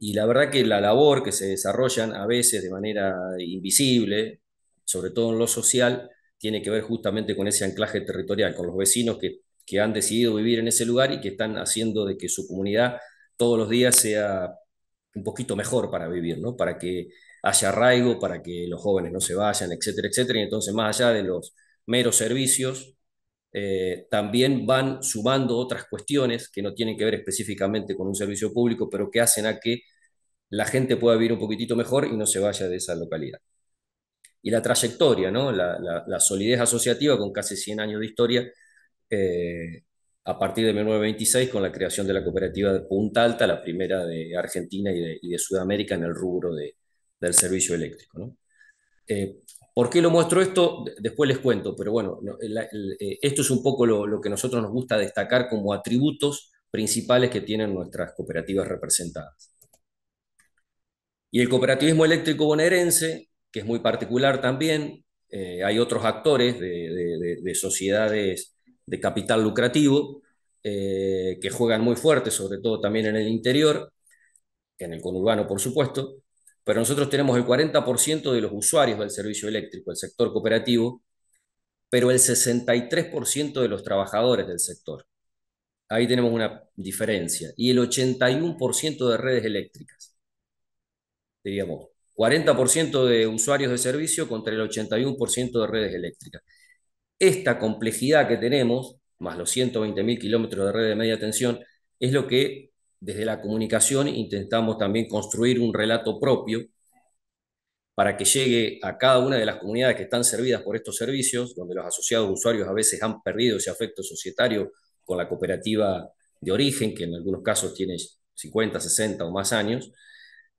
Y la verdad que la labor que se desarrollan a veces de manera invisible, sobre todo en lo social, tiene que ver justamente con ese anclaje territorial, con los vecinos que, han decidido vivir en ese lugar y que están haciendo de que su comunidad todos los días sea un poquito mejor para vivir, Para que haya arraigo, para que los jóvenes no se vayan, etcétera, etcétera. Y entonces, más allá de los meros servicios, eh, también van sumando otras cuestiones que no tienen que ver específicamente con un servicio público, pero que hacen a que la gente pueda vivir un poquitito mejor y no se vaya de esa localidad y la trayectoria, la, solidez asociativa con casi 100 años de historia eh, a partir de 1926 con la creación de la cooperativa de Punta Alta, la primera de Argentina y de, Sudamérica en el rubro del servicio eléctrico. Eh, ¿Por qué lo muestro esto? Después les cuento, pero bueno, eh, esto es un poco lo, que a nosotros nos gusta destacar como atributos principales que tienen nuestras cooperativas representadas. Y el cooperativismo eléctrico bonaerense que es muy particular también. Eh, hay otros actores de, sociedades de capital lucrativo eh, que juegan muy fuerte, sobre todo también en el interior, en el conurbano, por supuesto, pero nosotros tenemos el 40% de los usuarios del servicio eléctrico, el sector cooperativo, pero el 63% de los trabajadores del sector. Ahí tenemos una diferencia. Y el 81% de redes eléctricas, diríamos, 40% de usuarios de servicio contra el 81% de redes eléctricas. Esta complejidad que tenemos, más los 120.000 kilómetros de red de media tensión, es lo que desde la comunicación intentamos también construir un relato propio para que llegue a cada una de las comunidades que están servidas por estos servicios, donde los asociados usuarios a veces han perdido ese afecto societario con la cooperativa de origen, que en algunos casos tiene 50, 60 o más años,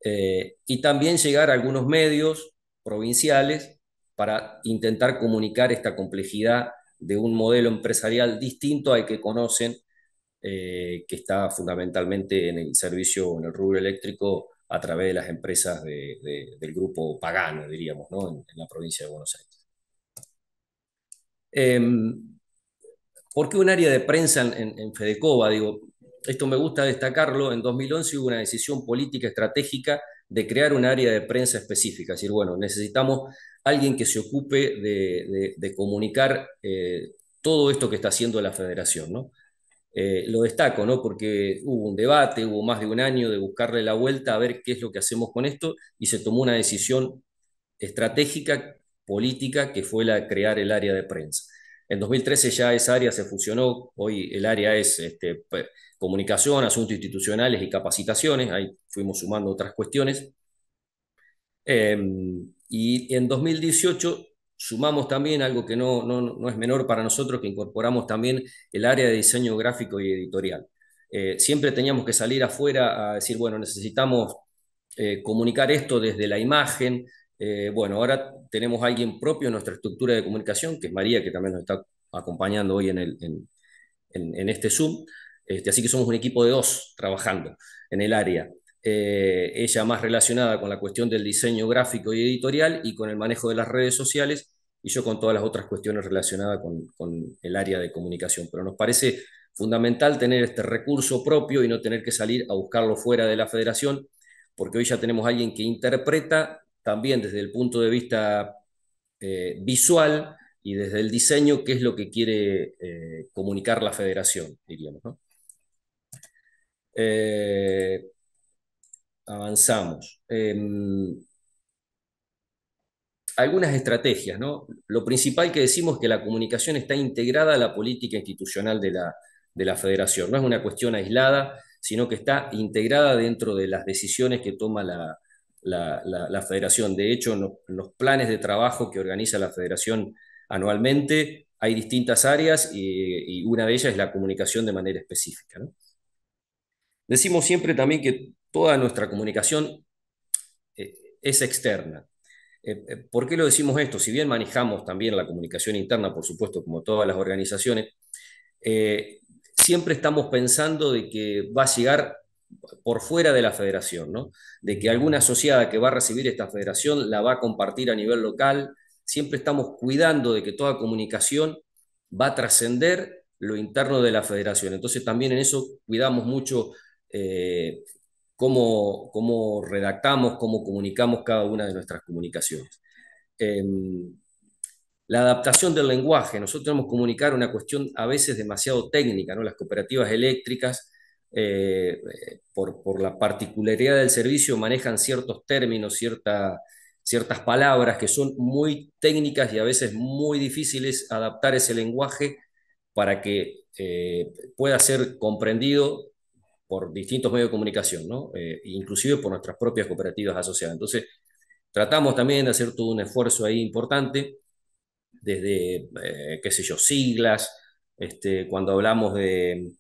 eh, y también llegar a algunos medios provinciales para intentar comunicar esta complejidad de un modelo empresarial distinto al que conocen, eh, que está fundamentalmente en el servicio, en el rubro eléctrico, a través de las empresas del grupo Pagano, diríamos, en, la provincia de Buenos Aires. Em, ¿Por qué un área de prensa en, en, Fedecova? Digo, esto me gusta destacarlo, en 2011 hubo una decisión política estratégica de crear un área de prensa específica, es decir, bueno, necesitamos alguien que se ocupe de, comunicar eh, todo esto que está haciendo la federación, ¿no? Eh, lo destaco, ¿no? Porque hubo un debate, hubo más de un año de buscarle la vuelta a ver qué es lo que hacemos con esto y se tomó una decisión estratégica, política, que fue la de crear el área de prensa. En 2013 ya esa área se fusionó, hoy el área es este, comunicación, asuntos institucionales y capacitaciones, ahí fuimos sumando otras cuestiones. Em, y en 2018 sumamos también algo que no, es menor para nosotros, que incorporamos también el área de diseño gráfico y editorial. Eh, siempre teníamos que salir afuera a decir, bueno, necesitamos eh, comunicar esto desde la imagen. Eh, bueno, ahora tenemos a alguien propio en nuestra estructura de comunicación, que es María, que también nos está acompañando hoy en, en este Zoom. Este, así que somos un equipo de dos trabajando en el área. Eh, ella más relacionada con la cuestión del diseño gráfico y editorial y con el manejo de las redes sociales, y yo con todas las otras cuestiones relacionadas con, el área de comunicación. Pero nos parece fundamental tener este recurso propio y no tener que salir a buscarlo fuera de la federación, porque hoy ya tenemos a alguien que interpreta también desde el punto de vista eh, visual y desde el diseño qué es lo que quiere eh, comunicar la federación, diríamos. ¿no? Eh, avanzamos. Em, algunas estrategias, ¿no? Lo principal que decimos es que la comunicación está integrada a la política institucional de la, federación. No es una cuestión aislada, sino que está integrada dentro de las decisiones que toma la, federación. De hecho, los planes de trabajo que organiza la federación anualmente hay distintas áreas y, una de ellas es la comunicación de manera específica. Decimos siempre también que toda nuestra comunicación eh, es externa. Eh, eh, ¿Por qué lo decimos esto? Si bien manejamos también la comunicación interna, por supuesto, como todas las organizaciones, siempre estamos pensando de que va a llegar por fuera de la federación, ¿no? de que alguna asociada que va a recibir esta federación la va a compartir a nivel local. Siempre estamos cuidando de que toda comunicación va a trascender lo interno de la federación. Entonces también en eso cuidamos mucho eh, cómo, cómo, redactamos, cómo comunicamos cada una de nuestras comunicaciones. Em, la adaptación del lenguaje. Nosotros tenemos que comunicar una cuestión a veces demasiado técnica, ¿no? Las cooperativas eléctricas, eh, por, la particularidad del servicio, manejan ciertos términos, cierta, ciertas palabras que son muy técnicas y a veces muy difíciles adaptar ese lenguaje para que eh, pueda ser comprendido por distintos medios de comunicación, eh, inclusive por nuestras propias cooperativas asociadas. Entonces, tratamos también de hacer todo un esfuerzo ahí importante, desde, eh, qué sé yo, siglas, este, cuando hablamos de,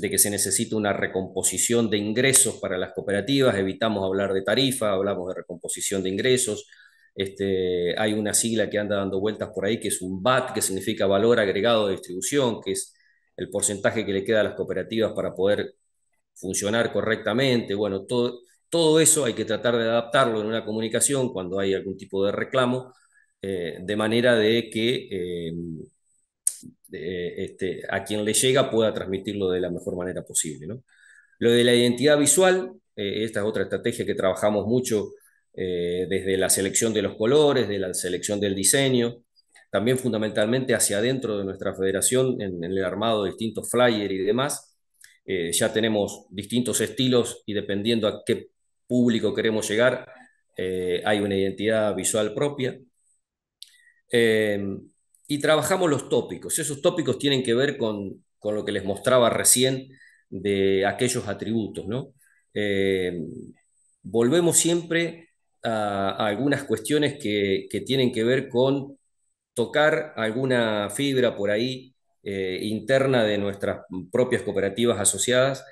que se necesita una recomposición de ingresos para las cooperativas, evitamos hablar de tarifa, hablamos de recomposición de ingresos, este, hay una sigla que anda dando vueltas por ahí, que es un VAT, que significa valor agregado de distribución, que es el porcentaje que le queda a las cooperativas para poder funcionar correctamente. Bueno, todo, todo eso hay que tratar de adaptarlo en una comunicación cuando hay algún tipo de reclamo, eh, de manera de que em, este, a quien le llega pueda transmitirlo de la mejor manera posible. Lo de la identidad visual, eh, esta es otra estrategia que trabajamos mucho eh, desde la selección de los colores, de la selección del diseño, también fundamentalmente hacia adentro de nuestra federación en, en el armado de distintos flyers y demás eh, ya tenemos distintos estilos y dependiendo a qué público queremos llegar, eh, hay una identidad visual propia. Eh, y trabajamos los tópicos. Esos tópicos tienen que ver con, lo que les mostraba recién de aquellos atributos. ¿no? volvemos siempre a, algunas cuestiones que, que tienen que ver con tocar alguna fibra por ahí eh, interna de nuestras propias cooperativas asociadas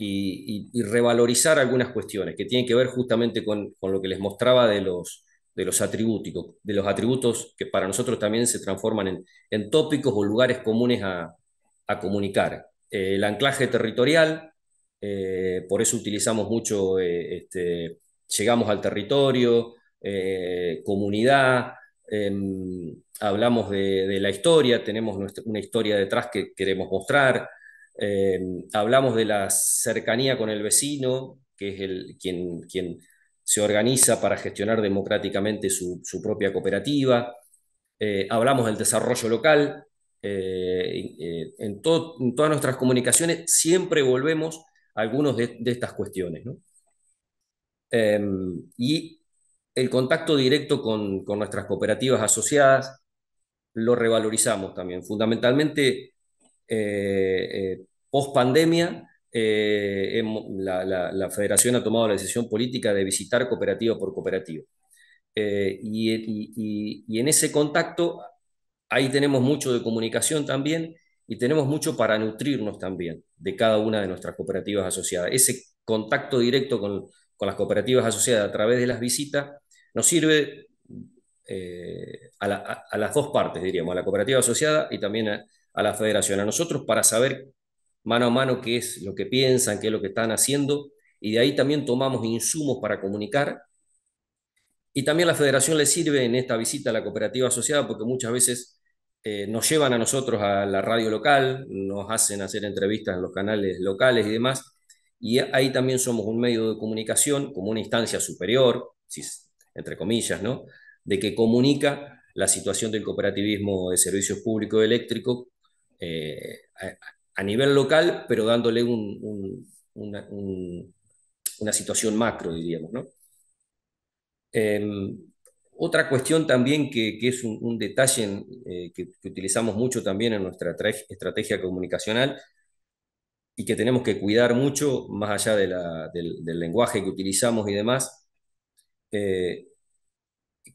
y, revalorizar algunas cuestiones que tienen que ver justamente con, lo que les mostraba de los, de los atributos, de los atributos que para nosotros también se transforman en, tópicos o lugares comunes a, comunicar. Eh, el anclaje territorial, eh, por eso utilizamos mucho, este, llegamos al territorio, comunidad, em, hablamos de, la historia, tenemos una historia detrás que queremos mostrar, eh, hablamos de la cercanía con el vecino, que es el, quien, quien se organiza para gestionar democráticamente su, propia cooperativa, eh, hablamos del desarrollo local, eh, en, todas nuestras comunicaciones siempre volvemos a algunas de, estas cuestiones. y el contacto directo con, con, nuestras cooperativas asociadas, lo revalorizamos también, fundamentalmente eh, eh, post pandemia. Eh, la, federación ha tomado la decisión política de visitar cooperativa por cooperativa. y, y, en ese contacto, ahí tenemos mucho de comunicación también y tenemos mucho para nutrirnos también de cada una de nuestras cooperativas asociadas. Ese contacto directo con, con las cooperativas asociadas a través de las visitas nos sirve eh, a, las dos partes, diríamos, a la cooperativa asociada y también a, la federación, a nosotros para saber mano a mano qué es lo que piensan, qué es lo que están haciendo, y de ahí también tomamos insumos para comunicar. Y también la federación le sirve en esta visita a la cooperativa asociada porque muchas veces eh, nos llevan a nosotros a la radio local, nos hacen hacer entrevistas en los canales locales y demás, y ahí también somos un medio de comunicación como una instancia superior, entre comillas, ¿no? de que comunica la situación del cooperativismo de servicios públicos eléctricos eh, a, nivel local, pero dándole una, situación macro, diríamos. Em, otra cuestión también que, es un, detalle eh, que, utilizamos mucho también en nuestra estrategia comunicacional y que tenemos que cuidar mucho, más allá del, lenguaje que utilizamos y demás, eh,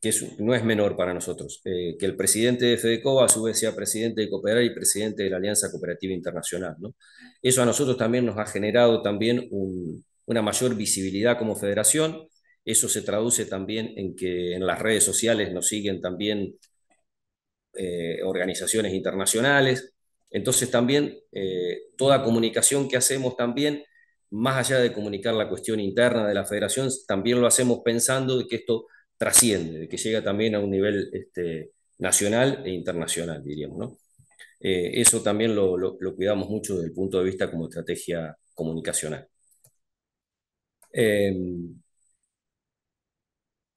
que no es menor para nosotros, eh, que el presidente de FEDECOBA a su vez sea presidente de Cooperar y presidente de la Alianza Cooperativa Internacional. Eso a nosotros también nos ha generado también una mayor visibilidad como federación, eso se traduce también en que en las redes sociales nos siguen también eh, organizaciones internacionales, entonces también eh, toda comunicación que hacemos también, más allá de comunicar la cuestión interna de la federación, también lo hacemos pensando de que esto trasciende, que llega también a un nivel este, nacional e internacional, diríamos. ¿no? Eh, eso también lo, cuidamos mucho desde el punto de vista como estrategia comunicacional. Em,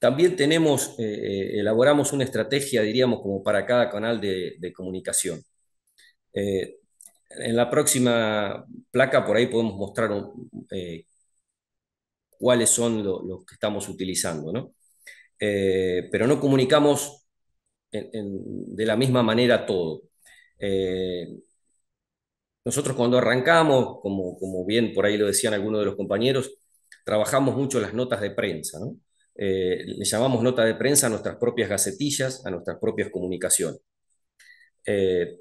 también tenemos, eh, eh, elaboramos una estrategia, diríamos, como para cada canal de, comunicación. en la próxima placa, por ahí podemos mostrar cuáles son los que estamos utilizando. ¿no? Eh, pero no comunicamos de la misma manera todo. Eh, nosotros cuando arrancamos, como, como, bien por ahí lo decían algunos de los compañeros, trabajamos mucho las notas de prensa, eh, le llamamos nota de prensa a nuestras propias gacetillas, a nuestras propias comunicaciones.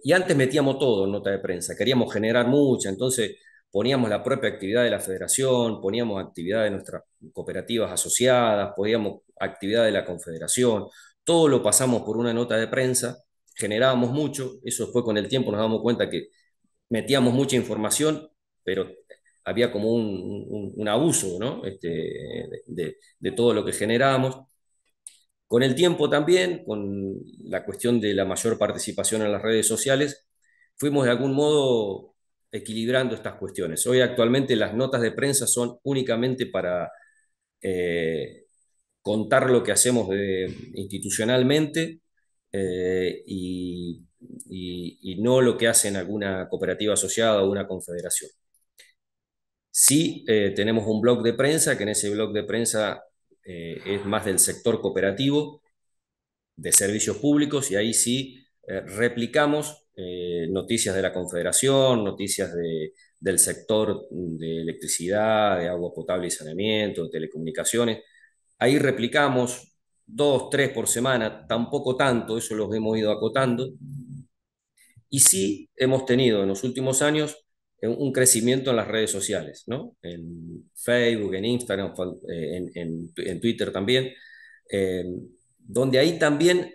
y antes metíamos todo en nota de prensa, queríamos generar mucha, entonces poníamos la propia actividad de la federación, poníamos actividad de nuestras cooperativas asociadas, poníamos actividad de la confederación, todo lo pasamos por una nota de prensa, generábamos mucho, eso fue con el tiempo, nos damos cuenta que metíamos mucha información, pero había como un, abuso este, de, de, todo lo que generábamos. Con el tiempo también, con la cuestión de la mayor participación en las redes sociales, fuimos de algún modo equilibrando estas cuestiones. Hoy actualmente las notas de prensa son únicamente para eh, contar lo que hacemos de, institucionalmente eh, y, no lo que hacen alguna cooperativa asociada o una confederación. Sí eh, tenemos un blog de prensa, que en ese blog de prensa es más del sector cooperativo, de servicios públicos, y ahí sí replicamos eh, noticias de la Confederación, noticias del sector de electricidad, de agua potable y saneamiento, de telecomunicaciones. Ahí replicamos dos, tres por semana, tampoco tanto, eso los hemos ido acotando. Y sí hemos tenido en los últimos años eh, un crecimiento en las redes sociales, ¿no? En Facebook, en Instagram, eh, en, Twitter también, donde ahí también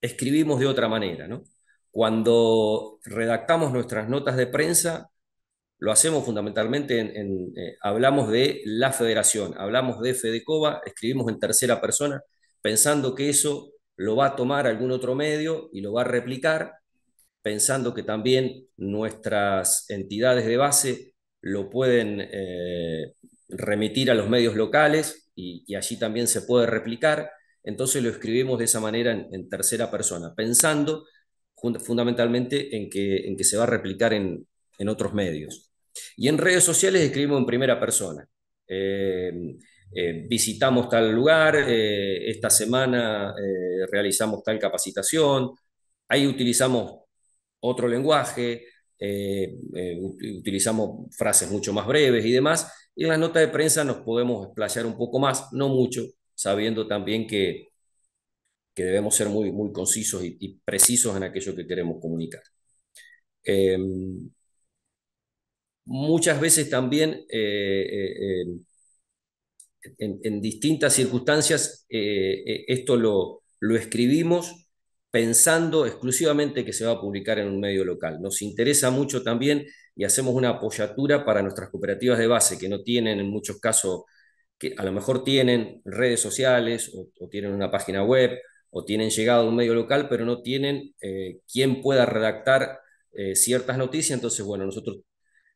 escribimos de otra manera, ¿no? Cuando redactamos nuestras notas de prensa, lo hacemos fundamentalmente en, eh, hablamos de la federación, hablamos de Fedecova, escribimos en tercera persona, pensando que eso lo va a tomar algún otro medio y lo va a replicar, pensando que también nuestras entidades de base lo pueden eh, remitir a los medios locales y, allí también se puede replicar. Entonces lo escribimos de esa manera en, en tercera persona, pensando fundamentalmente en que, se va a replicar en, otros medios. Y en redes sociales escribimos en primera persona. Eh, eh, visitamos tal lugar, eh, esta semana realizamos tal capacitación, ahí utilizamos otro lenguaje, utilizamos frases mucho más breves y demás, y en las nota de prensa nos podemos explayar un poco más, no mucho, sabiendo también que, que debemos ser muy, muy concisos y, precisos en aquello que queremos comunicar. Em, muchas veces también eh, eh, en, distintas circunstancias eh, esto lo, escribimos pensando exclusivamente que se va a publicar en un medio local. Nos interesa mucho también y hacemos una apoyatura para nuestras cooperativas de base que no tienen en muchos casos, que a lo mejor tienen redes sociales o tienen una página web o tienen llegado a un medio local, pero no tienen eh, quien pueda redactar eh, ciertas noticias. Entonces, bueno, nosotros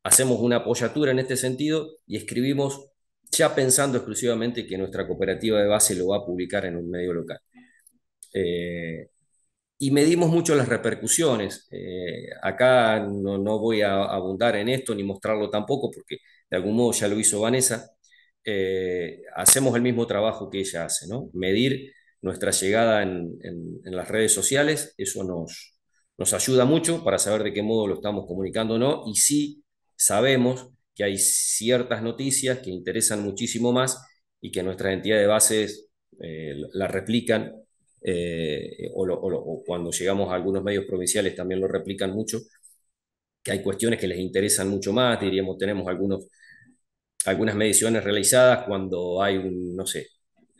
hacemos una apoyatura en este sentido y escribimos ya pensando exclusivamente que nuestra cooperativa de base lo va a publicar en un medio local. Eh, y medimos mucho las repercusiones. acá no, voy a abundar en esto ni mostrarlo tampoco, porque de algún modo ya lo hizo Vanessa. hacemos el mismo trabajo que ella hace, ¿no? Medir nuestra llegada en, las redes sociales, eso nos, nos ayuda mucho para saber de qué modo lo estamos comunicando o no, y sí sabemos que hay ciertas noticias que interesan muchísimo más y que nuestras entidades de bases eh, las replican, eh, o, cuando llegamos a algunos medios provinciales también lo replican mucho, que hay cuestiones que les interesan mucho más, diríamos, tenemos algunos, algunas mediciones realizadas cuando hay un, no sé,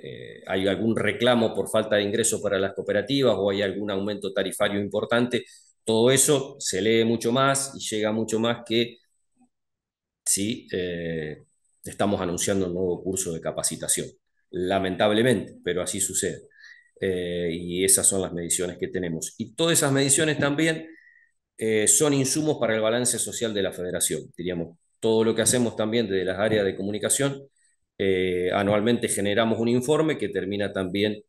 eh, hay algún reclamo por falta de ingresos para las cooperativas o hay algún aumento tarifario importante, todo eso se lee mucho más y llega mucho más que si eh, estamos anunciando un nuevo curso de capacitación. Lamentablemente, pero así sucede. Eh, y esas son las mediciones que tenemos. Y todas esas mediciones también son insumos para el balance social de la federación. Diríamos, todo lo que hacemos también desde las áreas de comunicación eh, anualmente generamos un informe que termina también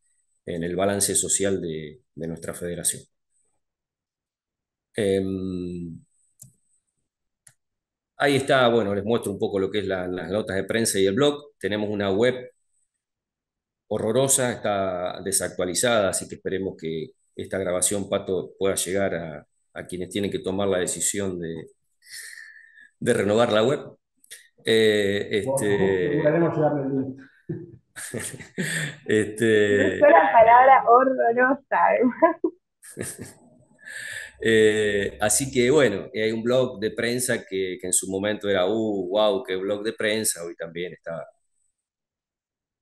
en el balance social de, nuestra federación. Em, ahí está, bueno, les muestro un poco lo que es las notas de prensa y el blog. Tenemos una web horrorosa, está desactualizada, así que esperemos que esta grabación, Pato, pueda llegar a, quienes tienen que tomar la decisión de renovar la web. Eh, este... este... palabra eh, así que bueno, hay un blog de prensa que, en su momento era, wow, uh, qué blog de prensa, hoy también está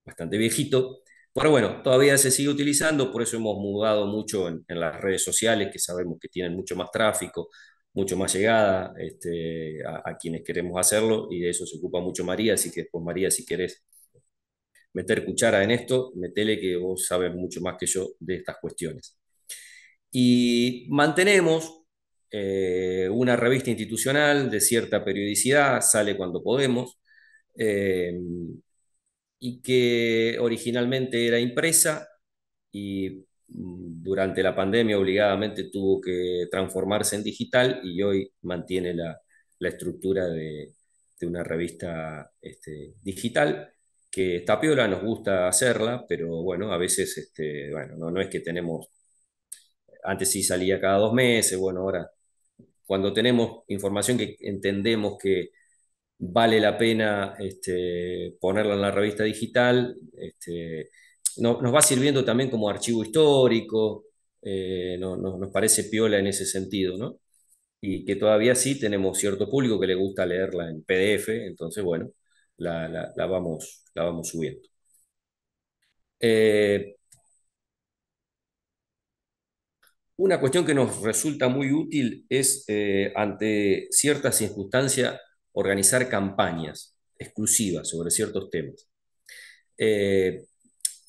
bastante viejito, pero bueno, todavía se sigue utilizando, por eso hemos mudado mucho en las redes sociales, que sabemos que tienen mucho más tráfico, mucho más llegada este, a, quienes queremos hacerlo y de eso se ocupa mucho María, así que por María, si querés meter cuchara en esto, metele que vos sabes mucho más que yo de estas cuestiones. Y mantenemos eh, una revista institucional de cierta periodicidad, sale cuando podemos, eh, y que originalmente era impresa y durante la pandemia obligadamente tuvo que transformarse en digital y hoy mantiene la, estructura de, una revista este, digital, que está piola, nos gusta hacerla, pero bueno, a veces, este, bueno, no, es que tenemos, antes sí salía cada dos meses, bueno, ahora cuando tenemos información que entendemos que vale la pena este, ponerla en la revista digital, nos va sirviendo también como archivo histórico, eh, no, nos parece piola en ese sentido, ¿no? Y que todavía sí tenemos cierto público que le gusta leerla en PDF, entonces, bueno, la, vamos, la vamos subiendo. Eh, una cuestión que nos resulta muy útil es, eh, ante ciertas circunstancias, organizar campañas exclusivas sobre ciertos temas. Eh,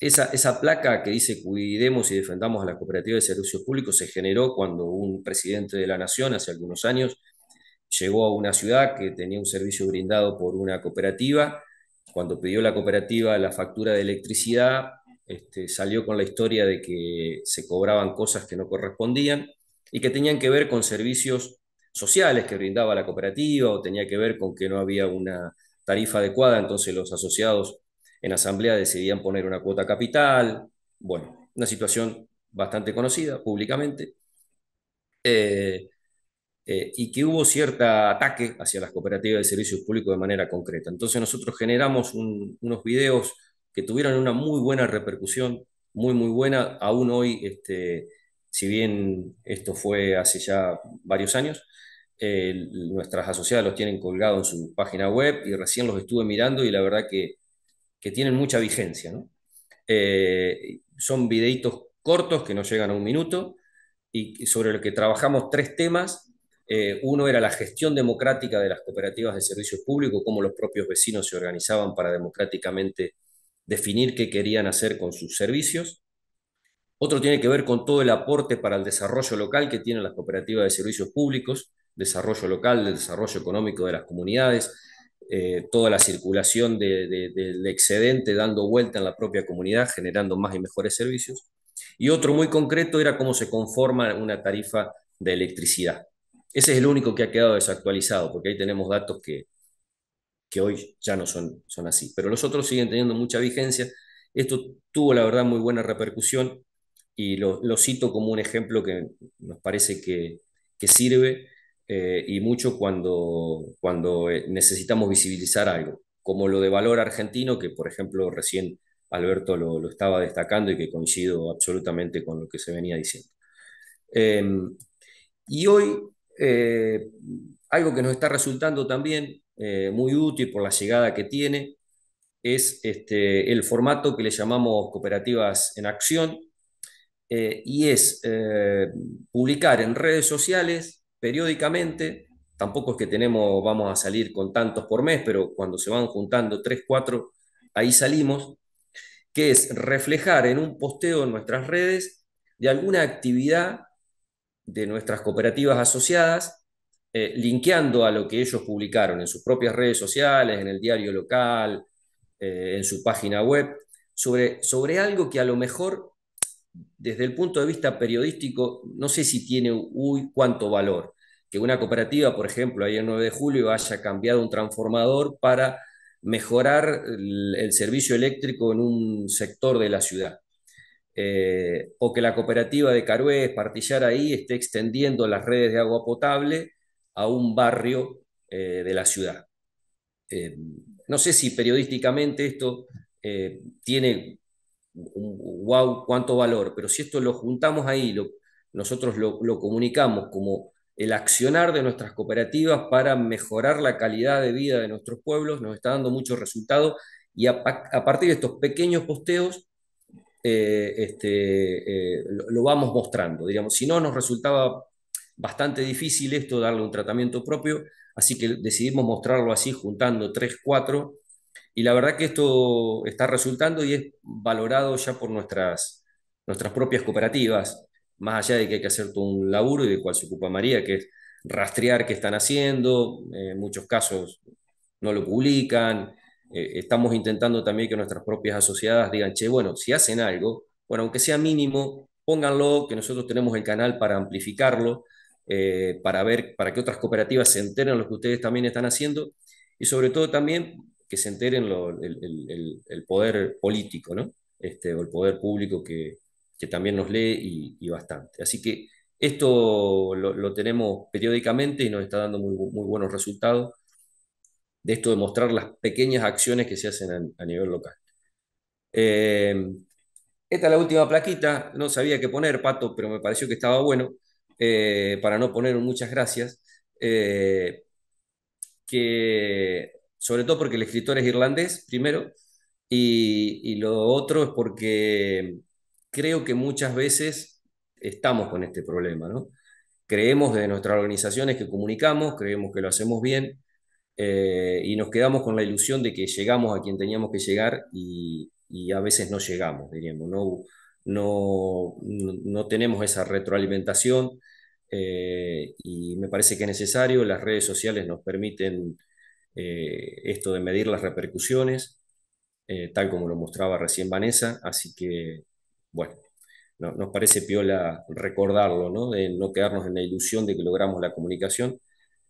esa, placa que dice cuidemos y defendamos a la cooperativa de servicios públicos se generó cuando un presidente de la nación hace algunos años llegó a una ciudad que tenía un servicio brindado por una cooperativa. Cuando pidió la cooperativa la factura de electricidad, este, salió con la historia de que se cobraban cosas que no correspondían y que tenían que ver con servicios sociales que brindaba la cooperativa o tenía que ver con que no había una tarifa adecuada, entonces los asociados en asamblea decidían poner una cuota capital, bueno, una situación bastante conocida públicamente, eh, eh, y que hubo cierto ataque hacia las cooperativas de servicios públicos de manera concreta. Entonces nosotros generamos unos videos que tuvieron una muy buena repercusión, muy, muy buena, aún hoy, este, si bien esto fue hace ya varios años, eh, nuestras asociadas los tienen colgado en su página web y recién los estuve mirando y la verdad que que tienen mucha vigencia. Eh, son videitos cortos que no llegan a un minuto y sobre lo que trabajamos tres temas. Eh, uno era la gestión democrática de las cooperativas de servicios públicos, cómo los propios vecinos se organizaban para democráticamente definir qué querían hacer con sus servicios. Otro tiene que ver con todo el aporte para el desarrollo local que tienen las cooperativas de servicios públicos, desarrollo local, del desarrollo económico de las comunidades, eh, toda la circulación del excedente dando vuelta en la propia comunidad, generando más y mejores servicios. Y otro muy concreto era cómo se conforma una tarifa de electricidad. Ese es el único que ha quedado desactualizado, porque ahí tenemos datos que, que hoy ya no son, son así. Pero los otros siguen teniendo mucha vigencia. Esto tuvo, la verdad, muy buena repercusión y lo, cito como un ejemplo que nos parece que, que sirve eh, y mucho cuando, cuando eh, necesitamos visibilizar algo, como lo de valor argentino, que por ejemplo recién Alberto lo, estaba destacando y que coincido absolutamente con lo que se venía diciendo. Em, y hoy, eh, algo que nos está resultando también muy útil por la llegada que tiene, es este, el formato que le llamamos cooperativas en acción, y es publicar en redes sociales periódicamente. Tampoco es que tenemos, vamos a salir con tantos por mes, pero cuando se van juntando tres, cuatro, ahí salimos, que es reflejar en un posteo en nuestras redes de alguna actividad de nuestras cooperativas asociadas, eh, linkeando a lo que ellos publicaron en sus propias redes sociales, en el diario local, eh, en su página web, sobre, sobre algo que a lo mejor desde el punto de vista periodístico, no sé si tiene cuánto valor que una cooperativa, por ejemplo, ahí el 9 de julio haya cambiado un transformador para mejorar el, servicio eléctrico en un sector de la ciudad. Eh, o que la cooperativa de Carués, Partillar ahí, esté extendiendo las redes de agua potable a un barrio eh, de la ciudad. Eh, no sé si periodísticamente esto tiene wow, cuánto valor, pero si esto lo juntamos ahí, nosotros lo, comunicamos como el accionar de nuestras cooperativas para mejorar la calidad de vida de nuestros pueblos, nos está dando mucho resultado y a, partir de estos pequeños posteos eh, este, eh, lo, vamos mostrando. Digamos, si no, nos resultaba bastante difícil esto, darle un tratamiento propio, así que decidimos mostrarlo así, juntando tres, cuatro y la verdad que esto está resultando y es valorado ya por nuestras, nuestras propias cooperativas, más allá de que hay que hacer todo un laburo y de cual se ocupa María, que es rastrear qué están haciendo, eh, en muchos casos no lo publican, eh, estamos intentando también que nuestras propias asociadas digan, che, bueno, si hacen algo, bueno, aunque sea mínimo, pónganlo, que nosotros tenemos el canal para amplificarlo, eh, para ver, para que otras cooperativas se enteren de lo que ustedes también están haciendo y sobre todo también que se enteren el, poder político, ¿no? Este, o el poder público que, también nos lee y, bastante. Así que esto lo, tenemos periódicamente y nos está dando muy, buenos resultados de esto de mostrar las pequeñas acciones que se hacen a, nivel local. Eh, esta es la última plaquita, no sabía qué poner, Pato, pero me pareció que estaba bueno, eh, para no poner muchas gracias, eh, que sobre todo porque el escritor es irlandés, primero, y, lo otro es porque creo que muchas veces estamos con este problema, ¿no? Creemos de nuestras organizaciones que comunicamos, creemos que lo hacemos bien, eh, y nos quedamos con la ilusión de que llegamos a quien teníamos que llegar y, a veces no llegamos, diríamos, no, no, no tenemos esa retroalimentación eh, y me parece que es necesario, las redes sociales nos permiten eh, esto de medir las repercusiones, eh, tal como lo mostraba recién Vanessa, así que, bueno, nos parece piola recordarlo, ¿no? de no quedarnos en la ilusión de que logramos la comunicación,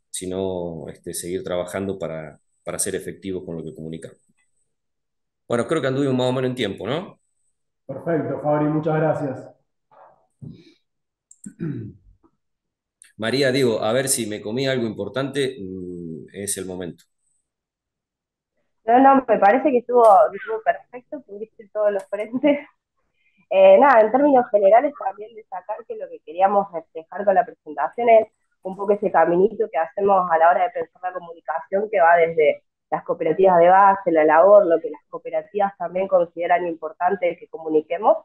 sino este, seguir trabajando para, para ser efectivos con lo que comunicamos. Bueno, creo que anduve más o menos en tiempo, ¿no? Perfecto, Fabri, muchas gracias. María, digo, a ver si me comí algo importante, mm, es el momento. No, no, me parece que estuvo, perfecto, cubriste todos los frentes. Eh, nada, en términos generales también destacar que lo que queríamos reflejar con la presentación es un poco ese caminito que hacemos a la hora de pensar la comunicación que va desde las cooperativas de base, la labor, lo que las cooperativas también consideran importante que comuniquemos,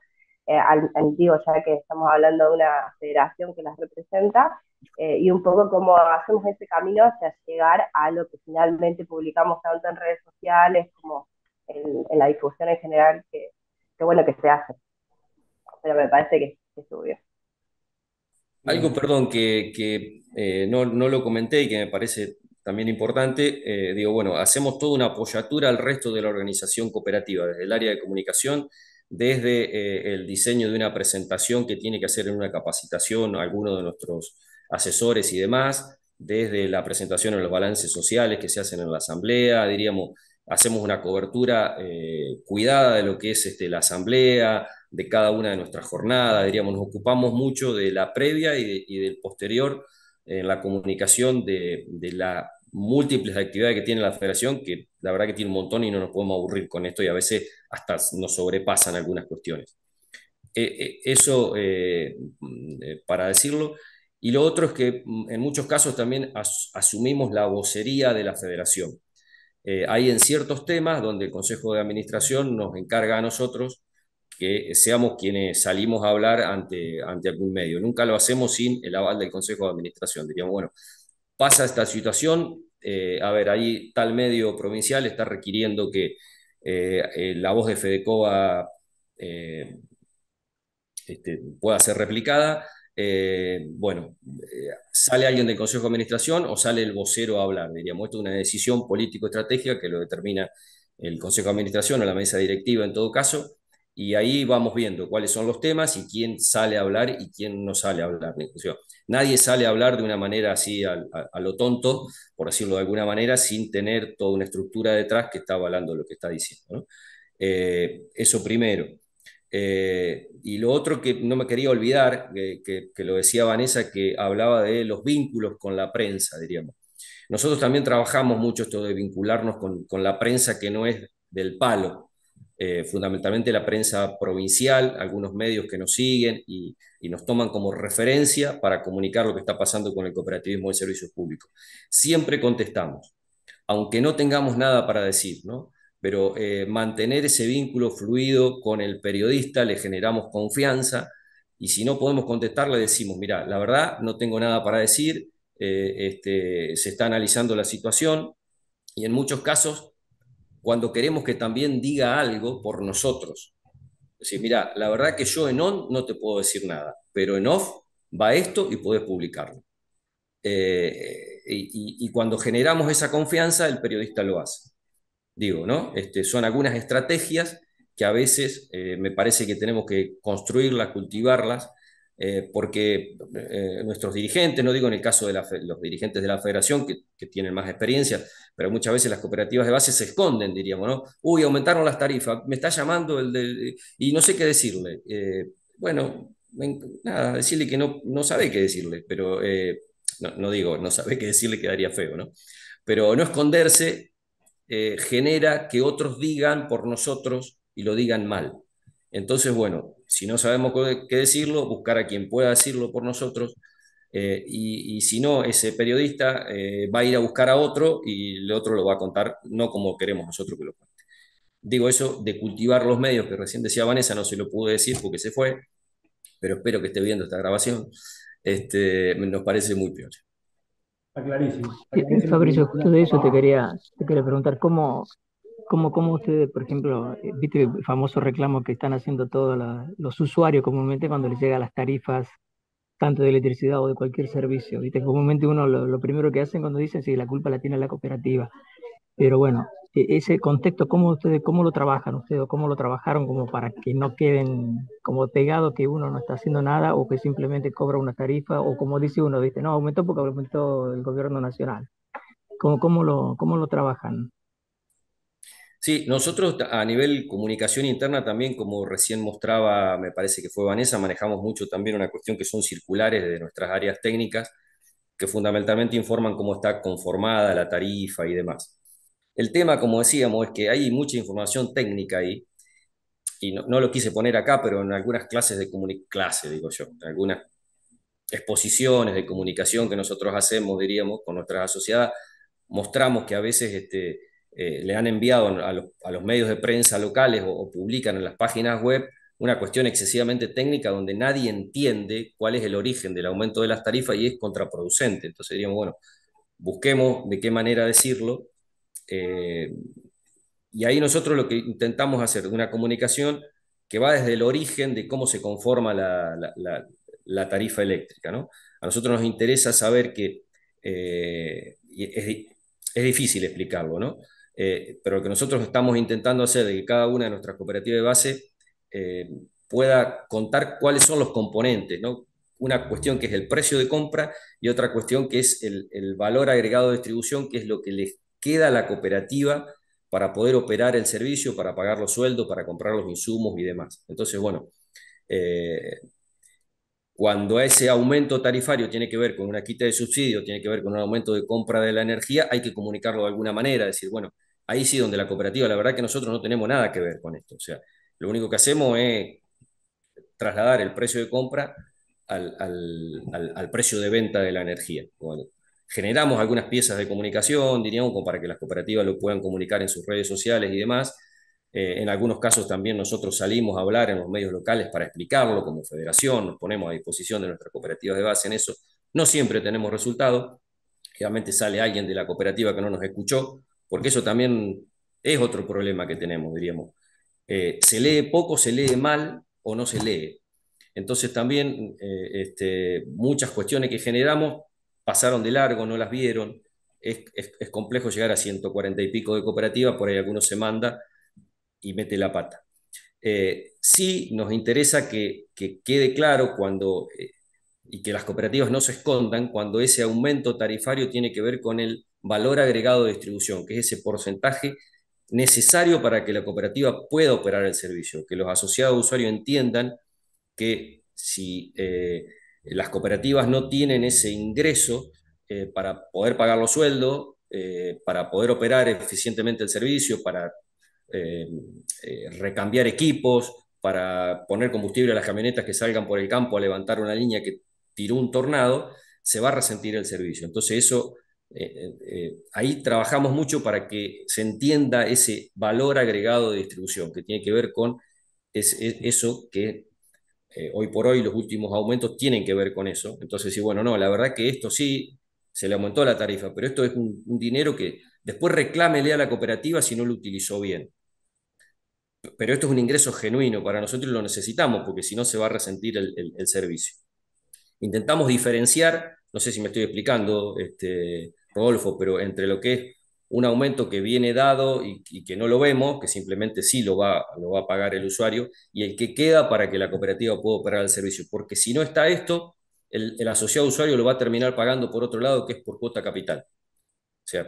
digo, eh, ya que estamos hablando de una federación que las representa, eh, y un poco cómo hacemos ese camino hacia llegar a lo que finalmente publicamos tanto en redes sociales como en, la difusión en general, que, bueno que se hace. Pero me parece que, es subió. Algo, perdón, que, eh, no, no, lo comenté y que me parece también importante, digo, bueno, hacemos toda una apoyatura al resto de la organización cooperativa, desde el área de comunicación desde eh, el diseño de una presentación que tiene que hacer en una capacitación alguno de nuestros asesores y demás, desde la presentación en los balances sociales que se hacen en la asamblea, diríamos, hacemos una cobertura eh, cuidada de lo que es este, la asamblea, de cada una de nuestras jornadas, diríamos, nos ocupamos mucho de la previa y, del posterior en la comunicación de, de las múltiples actividades que tiene la federación, que la verdad que tiene un montón y no nos podemos aburrir con esto y a veces hasta nos sobrepasan algunas cuestiones. Eh, eh, eso eh, para decirlo. Y lo otro es que mm, en muchos casos también asumimos la vocería de la federación. hay en ciertos temas donde el Consejo de Administración nos encarga a nosotros que seamos quienes salimos a hablar ante, ante algún medio. Nunca lo hacemos sin el aval del Consejo de Administración. Diríamos, bueno, pasa esta situación, eh, a ver, ahí tal medio provincial está requiriendo que eh, eh, la voz de Fedecoa este, pueda ser replicada. bueno, sale alguien del Consejo de Administración o sale el vocero a hablar, diríamos. Esto es una decisión político-estratégica que lo determina el Consejo de Administración o la mesa directiva en todo caso, y ahí vamos viendo cuáles son los temas y quién sale a hablar y quién no sale a hablar. Nadie sale a hablar de una manera así a, lo tonto, por decirlo de alguna manera, sin tener toda una estructura detrás que está avalando lo que está diciendo. Eh, eso primero. Eh, y lo otro que no me quería olvidar, que, lo decía Vanessa, que hablaba de los vínculos con la prensa, diríamos. Nosotros también trabajamos mucho esto de vincularnos con la prensa que no es del palo, eh, fundamentalmente la prensa provincial, algunos medios que nos siguen y, nos toman como referencia para comunicar lo que está pasando con el cooperativismo de servicios públicos. Siempre contestamos, aunque no tengamos nada para decir, pero eh, mantener ese vínculo fluido con el periodista, le generamos confianza y si no podemos contestar, le decimos, mira, la verdad, no tengo nada para decir, eh, este, se está analizando la situación y en muchos casos cuando queremos que también diga algo por nosotros. Es decir, mira, la verdad que yo en on no te puedo decir nada, pero en off va esto y puedes publicarlo. Eh, eh, y, cuando generamos esa confianza, el periodista lo hace. Digo, ¿no? Este, son algunas estrategias que a veces eh, me parece que tenemos que construirlas, cultivarlas, eh, porque eh, nuestros dirigentes, no digo en el caso de los dirigentes de la federación que, tienen más experiencia, pero muchas veces las cooperativas de base se esconden, diríamos, ¿no? Uy, aumentaron las tarifas, me está llamando el del... y no sé qué decirle. Eh, bueno, nada, decirle que no, no sabe qué decirle, pero no, no, digo, no sabe qué decirle quedaría feo, ¿no? Pero no esconderse genera que otros digan por nosotros y lo digan mal. Entonces, bueno, si no sabemos qué decirlo, buscar a quien pueda decirlo por nosotros. Eh, y, si no, ese periodista eh, va a ir a buscar a otro y el otro lo va a contar no como queremos nosotros que lo cuente. Digo eso de cultivar los medios, que recién decía Vanessa, no se lo pude decir porque se fue, pero espero que esté viendo esta grabación. Este, nos parece muy peor. Está clarísimo. Fabricio, justo de eso te quería preguntar, ¿cómo, ¿Cómo, ustedes, por ejemplo, eh, viste el famoso reclamo que están haciendo todos los usuarios comúnmente cuando les llegan las tarifas, tanto de electricidad o de cualquier servicio? ¿Viste? Comúnmente uno lo, primero que hacen cuando dicen, sí, la culpa la tiene la cooperativa. Pero bueno, e, ese contexto, ¿cómo ustedes, cómo lo trabajan ustedes, cómo lo trabajaron como para que no queden como pegados que uno no está haciendo nada o que simplemente cobra una tarifa o como dice uno, dice, no, aumentó porque aumentó el gobierno nacional? ¿Cómo, cómo, lo, cómo lo trabajan? Sí, nosotros a nivel comunicación interna también, como recién mostraba, me parece que fue Vanessa, manejamos mucho también una cuestión que son circulares de nuestras áreas técnicas, que fundamentalmente informan cómo está conformada la tarifa y demás. El tema, como decíamos, es que hay mucha información técnica ahí, y no, lo quise poner acá, pero en algunas clases de clase, digo yo, en algunas exposiciones de comunicación que nosotros hacemos, diríamos, con nuestra sociedad, mostramos que a veces este, eh, le han enviado a los, medios de prensa locales o, publican en las páginas web una cuestión excesivamente técnica donde nadie entiende cuál es el origen del aumento de las tarifas y es contraproducente. Entonces diríamos, bueno, busquemos de qué manera decirlo. Eh, y ahí nosotros lo que intentamos hacer es una comunicación que va desde el origen de cómo se conforma la, tarifa eléctrica. ¿no? A nosotros nos interesa saber que eh, es, es, difícil explicarlo, ¿no? Eh, pero lo que nosotros estamos intentando hacer es que cada una de nuestras cooperativas de base eh, pueda contar cuáles son los componentes, ¿no? Una cuestión que es el precio de compra y otra cuestión que es el, valor agregado de distribución, que es lo que les queda a la cooperativa para poder operar el servicio, para pagar los sueldos, para comprar los insumos y demás. Entonces, bueno, eh, cuando ese aumento tarifario tiene que ver con una quita de subsidio, tiene que ver con un aumento de compra de la energía, hay que comunicarlo de alguna manera, decir, bueno, ahí sí donde la cooperativa, la verdad que nosotros no tenemos nada que ver con esto. O sea, lo único que hacemos es trasladar el precio de compra al, precio de venta de la energía. generamos algunas piezas de comunicación, diríamos, para que las cooperativas lo puedan comunicar en sus redes sociales y demás. Eh, en algunos casos también nosotros salimos a hablar en los medios locales para explicarlo como federación, nos ponemos a disposición de nuestras cooperativas de base en eso. No siempre tenemos resultados, generalmente sale alguien de la cooperativa que no nos escuchó porque eso también es otro problema que tenemos, diríamos. Eh, se lee poco, se lee mal o no se lee. Entonces también eh, este, muchas cuestiones que generamos pasaron de largo, no las vieron. Es, complejo llegar a 140 y pico de cooperativas, por ahí alguno se manda y mete la pata. Eh, sí nos interesa que quede claro cuando, y que las cooperativas no se escondan cuando ese aumento tarifario tiene que ver con el valor agregado de distribución, que es ese porcentaje necesario para que la cooperativa pueda operar el servicio, que los asociados usuarios entiendan que si eh, las cooperativas no tienen ese ingreso eh, para poder pagar los sueldos, eh, para poder operar eficientemente el servicio, para recambiar equipos, para poner combustible a las camionetas que salgan por el campo a levantar una línea que tiró un tornado, se va a resentir el servicio. Entonces eso eh, eh, eh, ahí trabajamos mucho para que se entienda ese valor agregado de distribución que tiene que ver con eso que hoy por hoy los últimos aumentos tienen que ver con eso. Entonces, sí, bueno, no, la verdad que esto sí se le aumentó la tarifa, pero esto es un, dinero que después reclámele a la cooperativa si no lo utilizó bien. Pero esto es un ingreso genuino para nosotros lo necesitamos porque si no se va a resentir el servicio. Intentamos diferenciar no sé si me estoy explicando, este, Rodolfo, pero entre lo que es un aumento que viene dado y, que no lo vemos, que simplemente sí lo va, lo va a pagar el usuario, y el que queda para que la cooperativa pueda operar el servicio. Porque si no está esto, el, asociado usuario lo va a terminar pagando por otro lado, que es por cuota capital. O sea,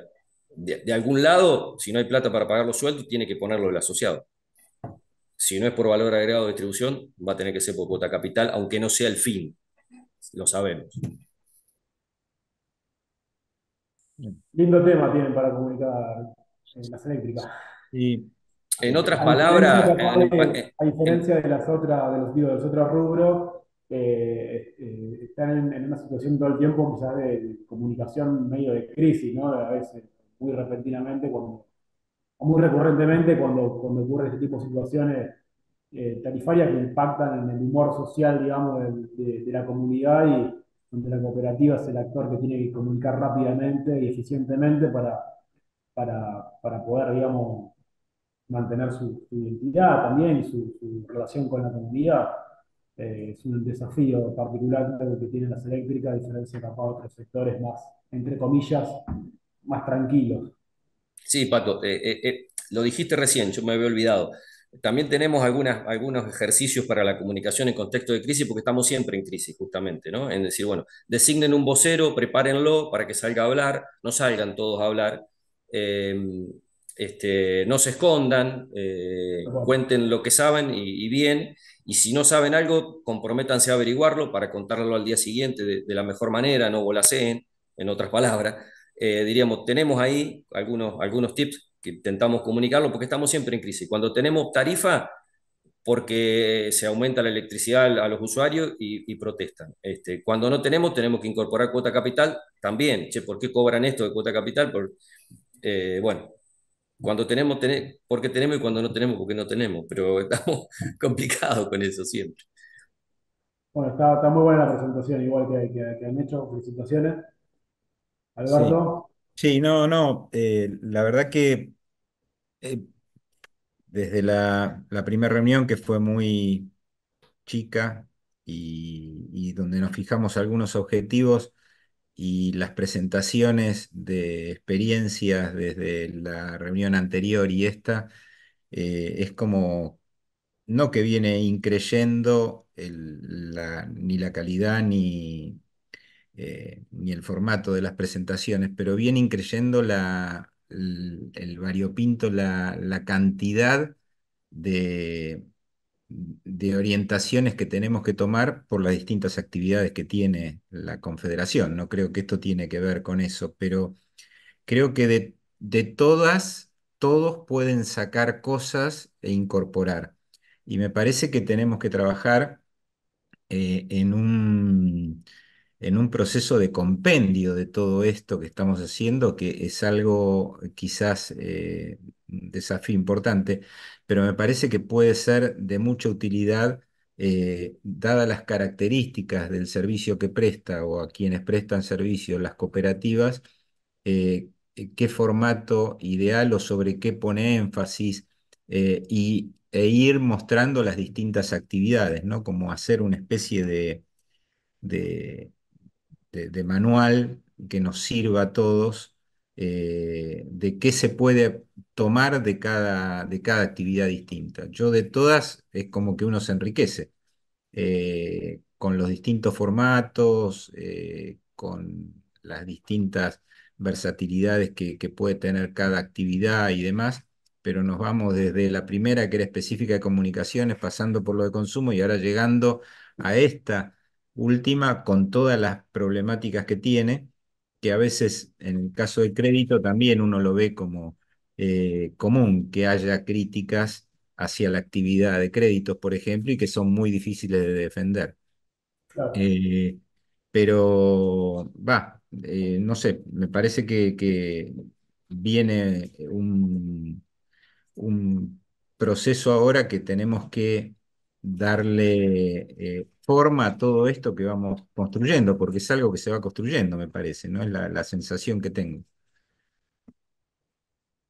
de, de, algún lado, si no hay plata para pagar los sueldos, tiene que ponerlo el asociado. Si no es por valor agregado de distribución, va a tener que ser por cuota capital, aunque no sea el fin. Lo sabemos. Lindo tema tienen para comunicar en las eléctricas. Y en otras palabras, a diferencia de las otras, de los, de otros rubros, eh, eh, están en, una situación todo el tiempo de, comunicación medio de crisis, ¿no? A veces muy repentinamente o muy recurrentemente cuando, cuando ocurre este tipo de situaciones eh, tarifarias que impactan en el humor social, digamos, de la comunidad y donde la cooperativa es el actor que tiene que comunicar rápidamente y eficientemente para, para, poder, digamos, mantener su, identidad también y su, relación con la comunidad. Eh, es un desafío particular que tienen las eléctricas, a diferencia de otros sectores más, entre comillas, más tranquilos. Sí, Pato, eh, eh, lo dijiste recién, yo me había olvidado. También tenemos algunas, algunos ejercicios para la comunicación en contexto de crisis, porque estamos siempre en crisis, justamente, ¿no? En decir, bueno, designen un vocero, prepárenlo para que salga a hablar, no salgan todos a hablar, em, este, no se escondan, eh, cuenten lo que saben y, bien, y si no saben algo, comprométanse a averiguarlo para contarlo al día siguiente de, la mejor manera, no volaseen, en otras palabras. Eh, diríamos, tenemos ahí algunos, algunos tips que intentamos comunicarlo porque estamos siempre en crisis. Cuando tenemos tarifa, porque se aumenta la electricidad a los usuarios y, protestan. Este, cuando no tenemos, tenemos que incorporar cuota capital también. Che, ¿por qué cobran esto de cuota capital? Por, eh, bueno, cuando tenemos, porque tenemos y cuando no tenemos, porque no tenemos. Pero estamos complicados con eso siempre. Bueno, está, muy buena la presentación, igual que, han hecho. Felicitaciones. Alberto. Sí, no, no. Eh, la verdad que eh, desde la, primera reunión que fue muy chica y, donde nos fijamos algunos objetivos y las presentaciones de experiencias desde la reunión anterior y esta, eh, es como no que viene increyendo ni la calidad ni, eh, ni el formato de las presentaciones, pero viene increyendo el, variopinto, la, cantidad de, orientaciones que tenemos que tomar por las distintas actividades que tiene la Confederación. No creo que esto tiene que ver con eso, pero creo que de, todas, todos pueden sacar cosas e incorporar. Y me parece que tenemos que trabajar eh, en un en un proceso de compendio de todo esto que estamos haciendo, que es algo quizás eh, desafío importante, pero me parece que puede ser de mucha utilidad, eh, dadas las características del servicio que presta o a quienes prestan servicio las cooperativas, eh, qué formato ideal o sobre qué pone énfasis y, e ir mostrando las distintas actividades, ¿no? Como hacer una especie de este, de, manual que nos sirva a todos eh, de qué se puede tomar de cada, de cada actividad distinta. Yo de todas es como que uno se enriquece eh, con los distintos formatos, eh, con las distintas versatilidades que, que, puede tener cada actividad y demás, pero nos vamos desde la primera que era específica de comunicaciones, pasando por lo de consumo y ahora llegando a esta última con todas las problemáticas que tiene, que a veces en el caso de crédito también uno lo ve como eh, común que haya críticas hacia la actividad de créditos, por ejemplo, y que son muy difíciles de defender. Eh, pero va, eh, no sé, me parece que, viene un, un, proceso ahora que tenemos que darle todo esto que vamos construyendo, porque es algo que se va construyendo, me parece, ¿no? Es la, sensación que tengo.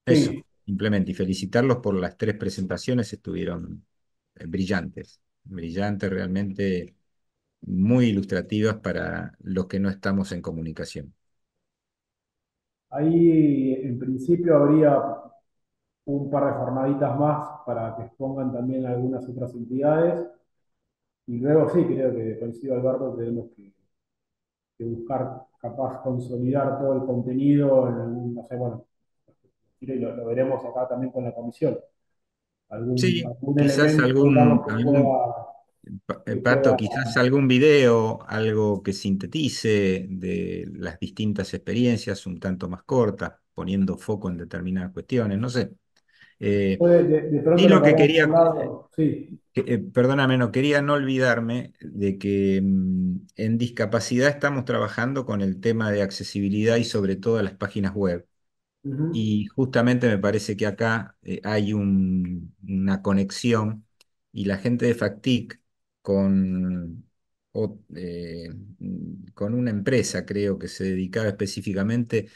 Eso, simplemente, y felicitarlos por las tres presentaciones, estuvieron eh, brillantes, brillantes realmente, muy ilustrativas para los que no estamos en comunicación. Ahí, en principio, habría un par de jornaditas más para que expongan también algunas otras entidades y luego sí, creo que coincido Alberto, tenemos que, buscar capaz consolidar todo el contenido en algún, no sé, bueno, lo, veremos acá también con la comisión. sí, quizás algún, Pato, quizás algún video, algo que sintetice de las distintas experiencias, un tanto más corta, poniendo foco en determinadas cuestiones, no sé y eh, lo que quería, eh, perdóname, no quería no olvidarme de que mm, en discapacidad estamos trabajando con el tema de accesibilidad y sobre todo a las páginas web. Y justamente me parece que acá eh, hay una conexión y la gente de Factic con, mm, con una empresa, creo que se dedicaba específicamente